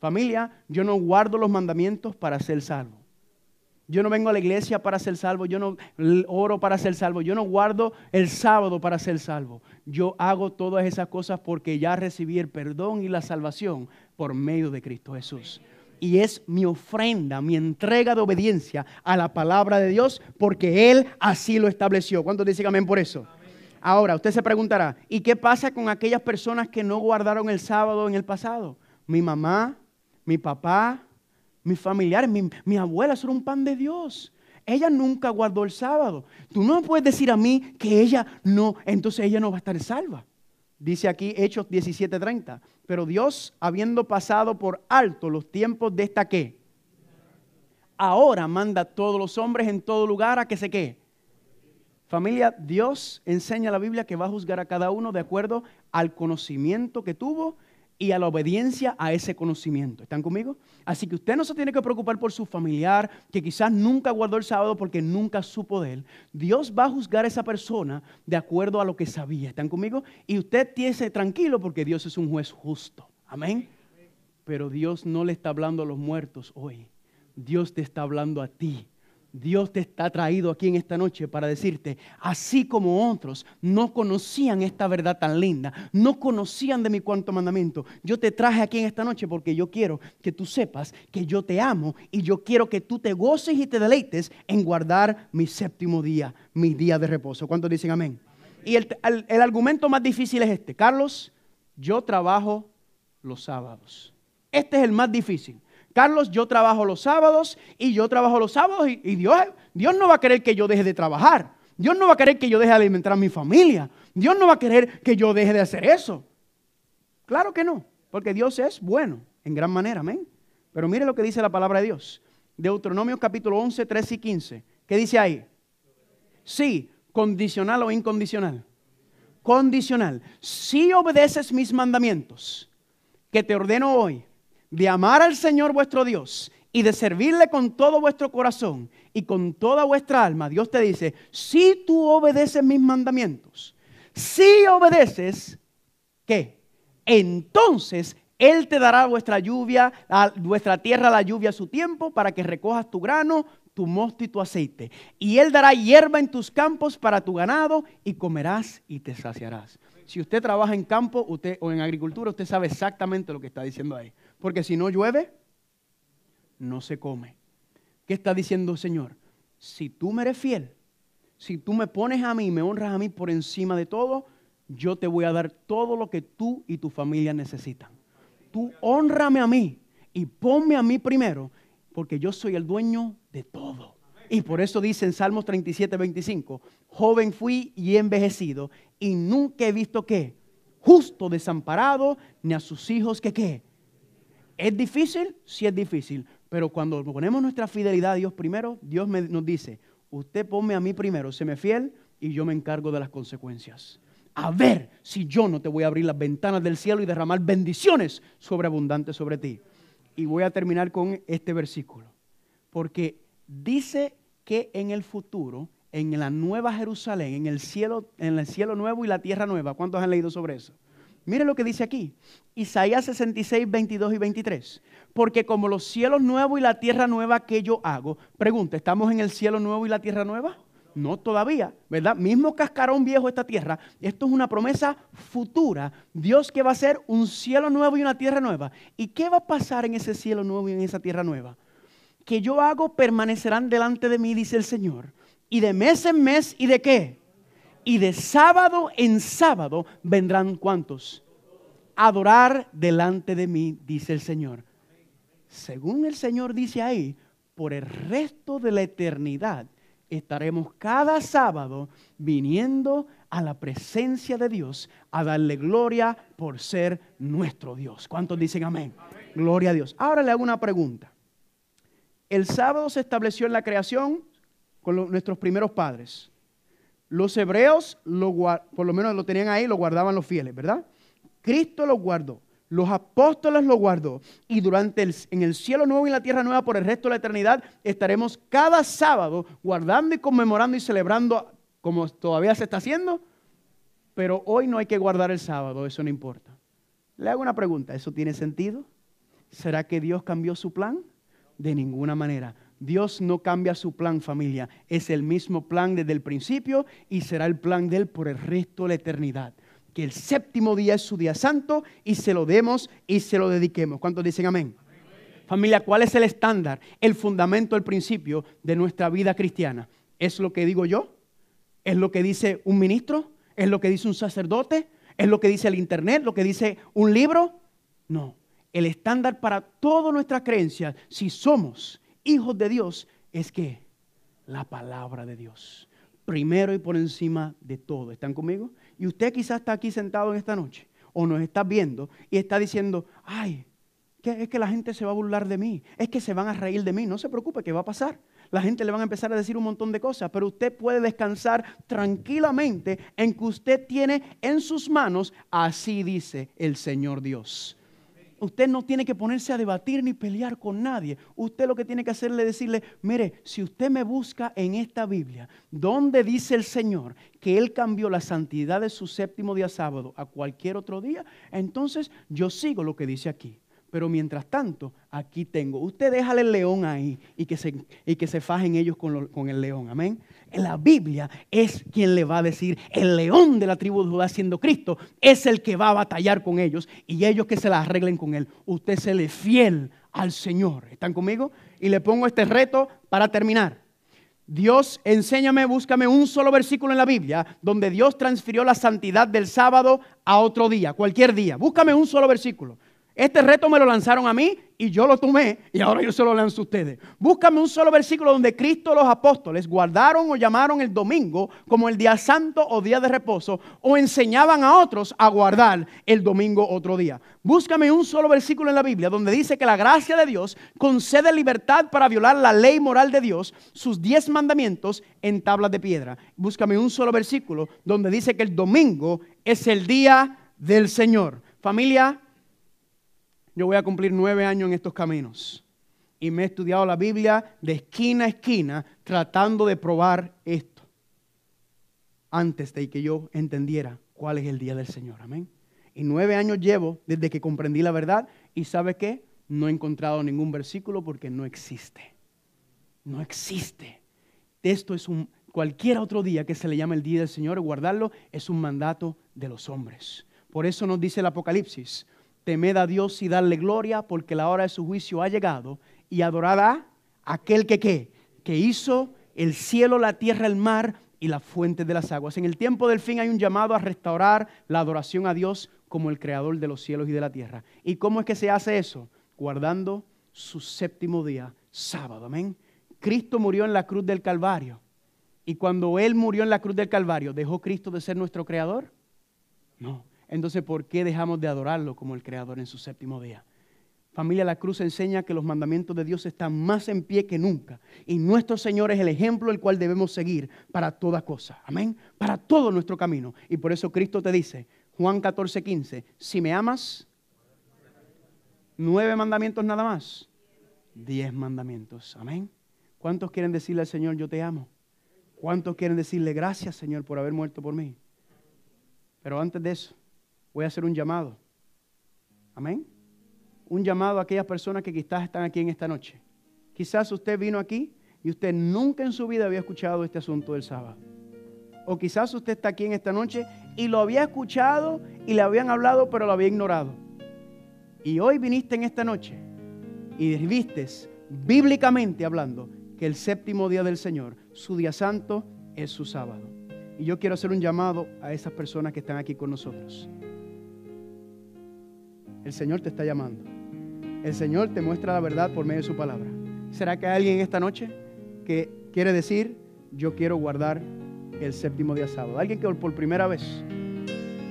Familia, yo no guardo los mandamientos para ser salvo. Yo no vengo a la iglesia para ser salvo, yo no oro para ser salvo, yo no guardo el sábado para ser salvo. Yo hago todas esas cosas porque ya recibí el perdón y la salvación por medio de Cristo Jesús y es mi ofrenda, mi entrega de obediencia a la palabra de Dios porque Él así lo estableció. ¿Cuántos dicen amén por eso? Ahora, usted se preguntará, ¿y qué pasa con aquellas personas que no guardaron el sábado en el pasado? Mi mamá, mi papá, mis familiares, mi, abuela, son un pan de Dios. Ella nunca guardó el sábado. Tú no puedes decir a mí que ella no, entonces ella no va a estar salva. Dice aquí Hechos 17:30. Pero Dios, habiendo pasado por alto los tiempos de esta qué, ahora manda a todos los hombres en todo lugar a que se qué. Familia, Dios enseña la Biblia que va a juzgar a cada uno de acuerdo al conocimiento que tuvo y a la obediencia a ese conocimiento. ¿Están conmigo? Así que usted no se tiene que preocupar por su familiar que quizás nunca guardó el sábado porque nunca supo de él. Dios va a juzgar a esa persona de acuerdo a lo que sabía. ¿Están conmigo? Y usted tiene tranquilo porque Dios es un juez justo. Amén. Pero Dios no le está hablando a los muertos hoy. Dios te está hablando a ti Dios te está traído aquí en esta noche para decirte, así como otros no conocían esta verdad tan linda, no conocían de mi cuarto mandamiento, yo te traje aquí en esta noche porque yo quiero que tú sepas que yo te amo y yo quiero que tú te goces y te deleites en guardar mi séptimo día, mi día de reposo. ¿Cuántos dicen amén? Y el argumento más difícil es este, Carlos, yo trabajo los sábados. Este es el más difícil. Carlos, yo trabajo los sábados y yo trabajo los sábados y, Dios, Dios no va a querer que yo deje de trabajar. Dios no va a querer que yo deje de alimentar a mi familia. Dios no va a querer que yo deje de hacer eso. Claro que no, porque Dios es bueno en gran manera, amén. Pero mire lo que dice la palabra de Dios. Deuteronomio capítulo 11, 13 y 15. ¿Qué dice ahí? Sí, condicional o incondicional. Condicional. Si obedeces mis mandamientos que te ordeno hoy, de amar al Señor vuestro Dios y de servirle con todo vuestro corazón y con toda vuestra alma, Dios te dice, si tú obedeces mis mandamientos, si obedeces, ¿qué? Entonces Él te dará vuestra lluvia, a vuestra tierra la lluvia a su tiempo, para que recojas tu grano, tu mosto y tu aceite. Y Él dará hierba en tus campos para tu ganado, y comerás y te saciarás. Si usted trabaja en campo usted, o en agricultura, usted sabe exactamente lo que está diciendo ahí porque si no llueve, no se come. ¿Qué está diciendo el Señor? Si tú me eres fiel, si tú me pones a mí, y me honras a mí por encima de todo, yo te voy a dar todo lo que tú y tu familia necesitan. Tú honrame a mí y ponme a mí primero, porque yo soy el dueño de todo. Y por eso dice en Salmos 37, 25, joven fui y envejecido, y nunca he visto que justo desamparado, ni a sus hijos que qué, ¿Es difícil? Sí es difícil, pero cuando ponemos nuestra fidelidad a Dios primero, Dios nos dice, usted ponme a mí primero, se me fiel y yo me encargo de las consecuencias. A ver si yo no te voy a abrir las ventanas del cielo y derramar bendiciones sobreabundantes sobre ti. Y voy a terminar con este versículo, porque dice que en el futuro, en la nueva Jerusalén, en el cielo, en el cielo nuevo y la tierra nueva, ¿cuántos han leído sobre eso? Mire lo que dice aquí, Isaías 66, 22 y 23. Porque como los cielos nuevos y la tierra nueva que yo hago, pregunta, ¿estamos en el cielo nuevo y la tierra nueva? No todavía, ¿verdad? Mismo cascarón viejo esta tierra. Esto es una promesa futura. Dios que va a ser un cielo nuevo y una tierra nueva. ¿Y qué va a pasar en ese cielo nuevo y en esa tierra nueva? Que yo hago permanecerán delante de mí, dice el Señor. Y de mes en mes y de qué? Y de sábado en sábado vendrán cuantos? Adorar delante de mí, dice el Señor. Según el Señor dice ahí, por el resto de la eternidad estaremos cada sábado viniendo a la presencia de Dios a darle gloria por ser nuestro Dios. ¿Cuántos dicen amén? Gloria a Dios. Ahora le hago una pregunta. El sábado se estableció en la creación con nuestros primeros padres. Los hebreos, por lo menos lo tenían ahí, lo guardaban los fieles, ¿verdad? Cristo lo guardó, los apóstoles lo guardó, y durante el, en el cielo nuevo y en la tierra nueva por el resto de la eternidad estaremos cada sábado guardando y conmemorando y celebrando como todavía se está haciendo, pero hoy no hay que guardar el sábado, eso no importa. Le hago una pregunta, ¿eso tiene sentido? ¿Será que Dios cambió su plan? De ninguna manera. Dios no cambia su plan familia, es el mismo plan desde el principio y será el plan de Él por el resto de la eternidad. Que el séptimo día es su día santo y se lo demos y se lo dediquemos. ¿Cuántos dicen amén? Familia, ¿cuál es el estándar, el fundamento, el principio de nuestra vida cristiana? ¿Es lo que digo yo? ¿Es lo que dice un ministro? ¿Es lo que dice un sacerdote? ¿Es lo que dice el internet? ¿Lo que dice un libro? No. El estándar para todas nuestras creencias, si somos hijos de Dios es que la palabra de Dios, primero y por encima de todo. ¿Están conmigo? Y usted quizás está aquí sentado en esta noche o nos está viendo y está diciendo, ay, es que la gente se va a burlar de mí, es que se van a reír de mí, no se preocupe, ¿qué va a pasar? La gente le va a empezar a decir un montón de cosas, pero usted puede descansar tranquilamente en que usted tiene en sus manos, así dice el Señor Dios Usted no tiene que ponerse a debatir ni pelear con nadie. Usted lo que tiene que hacerle es decirle, mire, si usted me busca en esta Biblia, ¿dónde dice el Señor que Él cambió la santidad de su séptimo día sábado a cualquier otro día? Entonces yo sigo lo que dice aquí. Pero mientras tanto, aquí tengo. Usted déjale el león ahí y que se, fajen ellos con el león. Amén la Biblia es quien le va a decir, el león de la tribu de Judá siendo Cristo es el que va a batallar con ellos y ellos que se la arreglen con él. Usted se le fiel al Señor. ¿Están conmigo? Y le pongo este reto para terminar. Dios, enséñame, búscame un solo versículo en la Biblia donde Dios transfirió la santidad del sábado a otro día, cualquier día. Búscame un solo versículo. Este reto me lo lanzaron a mí y yo lo tomé y ahora yo se lo lanzo a ustedes. Búscame un solo versículo donde Cristo los apóstoles guardaron o llamaron el domingo como el día santo o día de reposo o enseñaban a otros a guardar el domingo otro día. Búscame un solo versículo en la Biblia donde dice que la gracia de Dios concede libertad para violar la ley moral de Dios, sus diez mandamientos en tablas de piedra. Búscame un solo versículo donde dice que el domingo es el día del Señor. Familia, yo voy a cumplir nueve años en estos caminos. Y me he estudiado la Biblia de esquina a esquina tratando de probar esto. Antes de que yo entendiera cuál es el día del Señor. Amén. Y nueve años llevo desde que comprendí la verdad. Y sabe qué? No he encontrado ningún versículo porque no existe. No existe. Esto es un, cualquier otro día que se le llame el día del Señor, guardarlo es un mandato de los hombres. Por eso nos dice el Apocalipsis, temed a Dios y darle gloria, porque la hora de su juicio ha llegado, y adorará a aquel que ¿qué? que hizo el cielo, la tierra, el mar y las fuentes de las aguas. En el tiempo del fin hay un llamado a restaurar la adoración a Dios como el creador de los cielos y de la tierra. ¿Y cómo es que se hace eso? Guardando su séptimo día, sábado, amén. Cristo murió en la cruz del Calvario. Y cuando Él murió en la cruz del Calvario, ¿dejó Cristo de ser nuestro creador? No, entonces ¿por qué dejamos de adorarlo como el Creador en su séptimo día? Familia La Cruz enseña que los mandamientos de Dios están más en pie que nunca. Y nuestro Señor es el ejemplo el cual debemos seguir para toda cosa. Amén. Para todo nuestro camino. Y por eso Cristo te dice, Juan 14, 15, si me amas, nueve mandamientos nada más. Diez mandamientos. Amén. ¿Cuántos quieren decirle al Señor, yo te amo? ¿Cuántos quieren decirle, gracias Señor por haber muerto por mí? Pero antes de eso, voy a hacer un llamado. Amén. Un llamado a aquellas personas que quizás están aquí en esta noche. Quizás usted vino aquí y usted nunca en su vida había escuchado este asunto del sábado. O quizás usted está aquí en esta noche y lo había escuchado y le habían hablado, pero lo había ignorado. Y hoy viniste en esta noche y viste, bíblicamente hablando, que el séptimo día del Señor, su día santo, es su sábado. Y yo quiero hacer un llamado a esas personas que están aquí con nosotros. El Señor te está llamando. El Señor te muestra la verdad por medio de su palabra. ¿Será que hay alguien esta noche que quiere decir, yo quiero guardar el séptimo día sábado? Alguien que por primera vez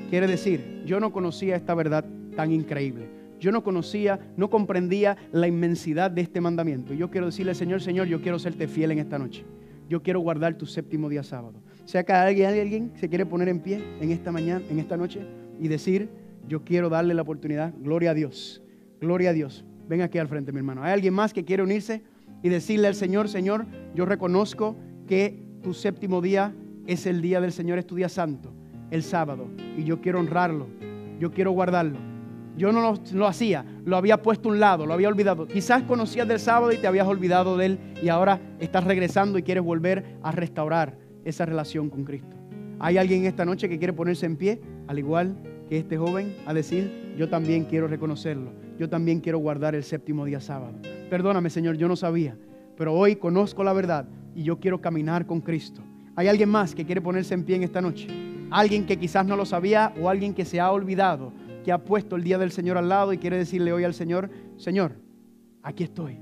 quiere decir, yo no conocía esta verdad tan increíble. Yo no conocía, no comprendía la inmensidad de este mandamiento. yo quiero decirle, Señor, Señor, yo quiero serte fiel en esta noche. Yo quiero guardar tu séptimo día sábado. Será que hay alguien, alguien se quiere poner en pie en esta mañana, en esta noche y decir, yo quiero darle la oportunidad. Gloria a Dios. Gloria a Dios. Ven aquí al frente, mi hermano. ¿Hay alguien más que quiere unirse y decirle al Señor, Señor, yo reconozco que tu séptimo día es el día del Señor, es tu día santo, el sábado, y yo quiero honrarlo, yo quiero guardarlo. Yo no lo, hacía, lo había puesto a un lado, lo había olvidado. Quizás conocías del sábado y te habías olvidado de él y ahora estás regresando y quieres volver a restaurar esa relación con Cristo. ¿Hay alguien esta noche que quiere ponerse en pie? Al igual este joven a decir, yo también quiero reconocerlo, yo también quiero guardar el séptimo día sábado. Perdóname Señor, yo no sabía, pero hoy conozco la verdad y yo quiero caminar con Cristo. ¿Hay alguien más que quiere ponerse en pie en esta noche? Alguien que quizás no lo sabía o alguien que se ha olvidado, que ha puesto el día del Señor al lado y quiere decirle hoy al Señor, Señor, aquí estoy,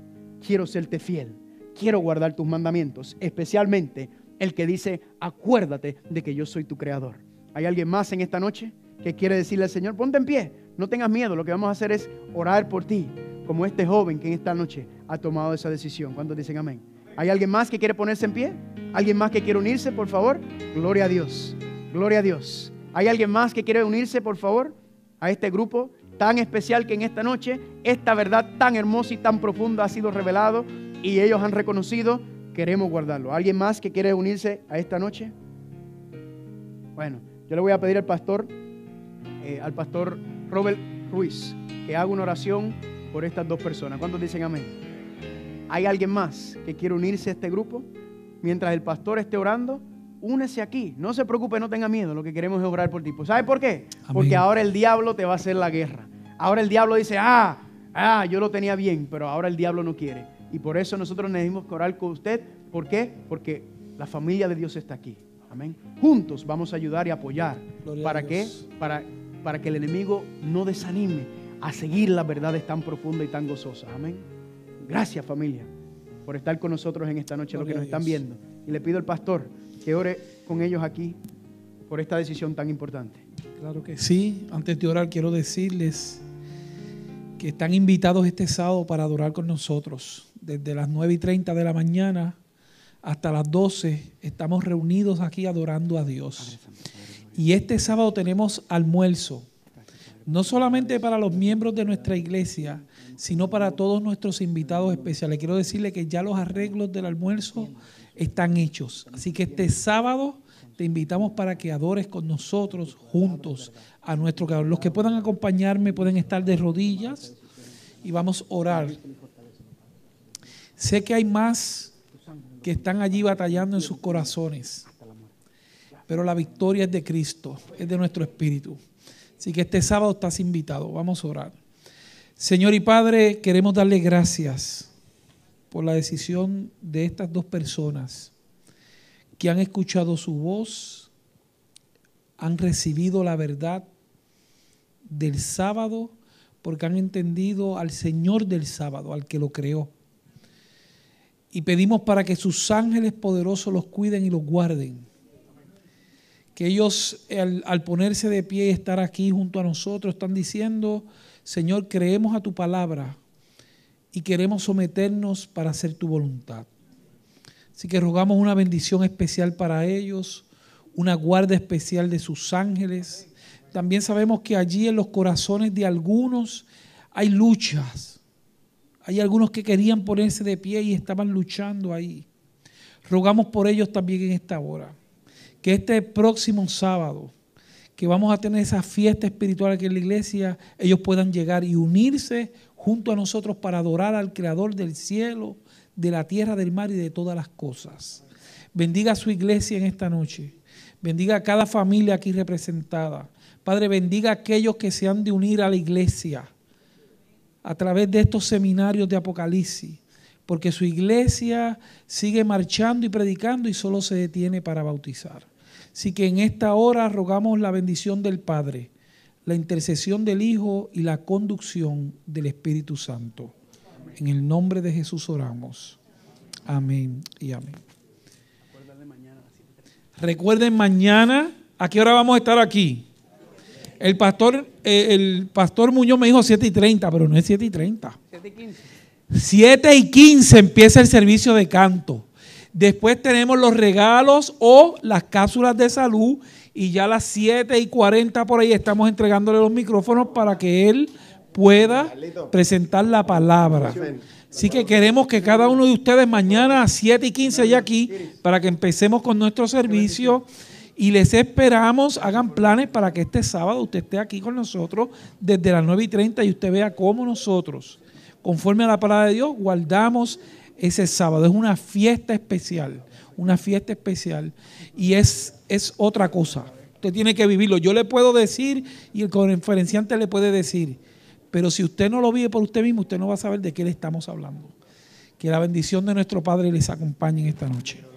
quiero serte fiel, quiero guardar tus mandamientos, especialmente el que dice, acuérdate de que yo soy tu creador. ¿Hay alguien más en esta noche? que quiere decirle al Señor, ponte en pie, no tengas miedo, lo que vamos a hacer es orar por ti, como este joven que en esta noche ha tomado esa decisión. cuando dicen amén? ¿Hay alguien más que quiere ponerse en pie? ¿Alguien más que quiere unirse, por favor? Gloria a Dios, gloria a Dios. ¿Hay alguien más que quiere unirse, por favor, a este grupo tan especial que en esta noche esta verdad tan hermosa y tan profunda ha sido revelado y ellos han reconocido? Queremos guardarlo. ¿Alguien más que quiere unirse a esta noche? Bueno, yo le voy a pedir al pastor eh, al pastor Robert Ruiz que haga una oración por estas dos personas. ¿Cuántos dicen amén? ¿Hay alguien más que quiere unirse a este grupo? Mientras el pastor esté orando, únese aquí. No se preocupe, no tenga miedo. Lo que queremos es orar por ti. ¿Sabe por qué? Porque ahora el diablo te va a hacer la guerra. Ahora el diablo dice, ah, ah, yo lo tenía bien, pero ahora el diablo no quiere. Y por eso nosotros necesitamos orar con usted. ¿Por qué? Porque la familia de Dios está aquí. Amén. Juntos vamos a ayudar y apoyar. para qué? para para que el enemigo no desanime a seguir las verdades tan profundas y tan gozosas. Amén. Gracias familia por estar con nosotros en esta noche, los que nos están viendo. Y le pido al pastor que ore con ellos aquí por esta decisión tan importante. Claro que sí. Antes de orar quiero decirles que están invitados este sábado para adorar con nosotros. Desde las 9 y 30 de la mañana hasta las 12 estamos reunidos aquí adorando a Dios. Y este sábado tenemos almuerzo, no solamente para los miembros de nuestra iglesia, sino para todos nuestros invitados especiales. Quiero decirle que ya los arreglos del almuerzo están hechos. Así que este sábado te invitamos para que adores con nosotros juntos a nuestro Creador. Los que puedan acompañarme pueden estar de rodillas y vamos a orar. Sé que hay más que están allí batallando en sus corazones pero la victoria es de Cristo, es de nuestro espíritu. Así que este sábado estás invitado, vamos a orar. Señor y Padre, queremos darle gracias por la decisión de estas dos personas que han escuchado su voz, han recibido la verdad del sábado, porque han entendido al Señor del sábado, al que lo creó. Y pedimos para que sus ángeles poderosos los cuiden y los guarden que ellos al, ponerse de pie y estar aquí junto a nosotros están diciendo, Señor, creemos a tu palabra y queremos someternos para hacer tu voluntad. Así que rogamos una bendición especial para ellos, una guarda especial de sus ángeles. También sabemos que allí en los corazones de algunos hay luchas. Hay algunos que querían ponerse de pie y estaban luchando ahí. Rogamos por ellos también en esta hora que este próximo sábado, que vamos a tener esa fiesta espiritual aquí en la iglesia, ellos puedan llegar y unirse junto a nosotros para adorar al Creador del cielo, de la tierra, del mar y de todas las cosas. Bendiga a su iglesia en esta noche. Bendiga a cada familia aquí representada. Padre, bendiga a aquellos que se han de unir a la iglesia a través de estos seminarios de Apocalipsis, porque su iglesia sigue marchando y predicando y solo se detiene para bautizar. Así que en esta hora rogamos la bendición del Padre, la intercesión del Hijo y la conducción del Espíritu Santo. En el nombre de Jesús oramos. Amén y amén. Recuerden mañana, ¿a qué hora vamos a estar aquí? El pastor, eh, el pastor Muñoz me dijo 7 y 30, pero no es 7 y 30. 7 y 15. empieza el servicio de canto. Después tenemos los regalos o las cápsulas de salud. Y ya a las 7 y 40 por ahí estamos entregándole los micrófonos para que él pueda presentar la palabra. Así que queremos que cada uno de ustedes mañana a 7 y 15 ya aquí para que empecemos con nuestro servicio y les esperamos, hagan planes para que este sábado usted esté aquí con nosotros desde las 9 y 30 y usted vea cómo nosotros, conforme a la palabra de Dios, guardamos ese sábado. Es una fiesta especial, una fiesta especial. Y es, es otra cosa. Usted tiene que vivirlo. Yo le puedo decir y el conferenciante le puede decir. Pero si usted no lo vive por usted mismo, usted no va a saber de qué le estamos hablando. Que la bendición de nuestro Padre les acompañe en esta noche.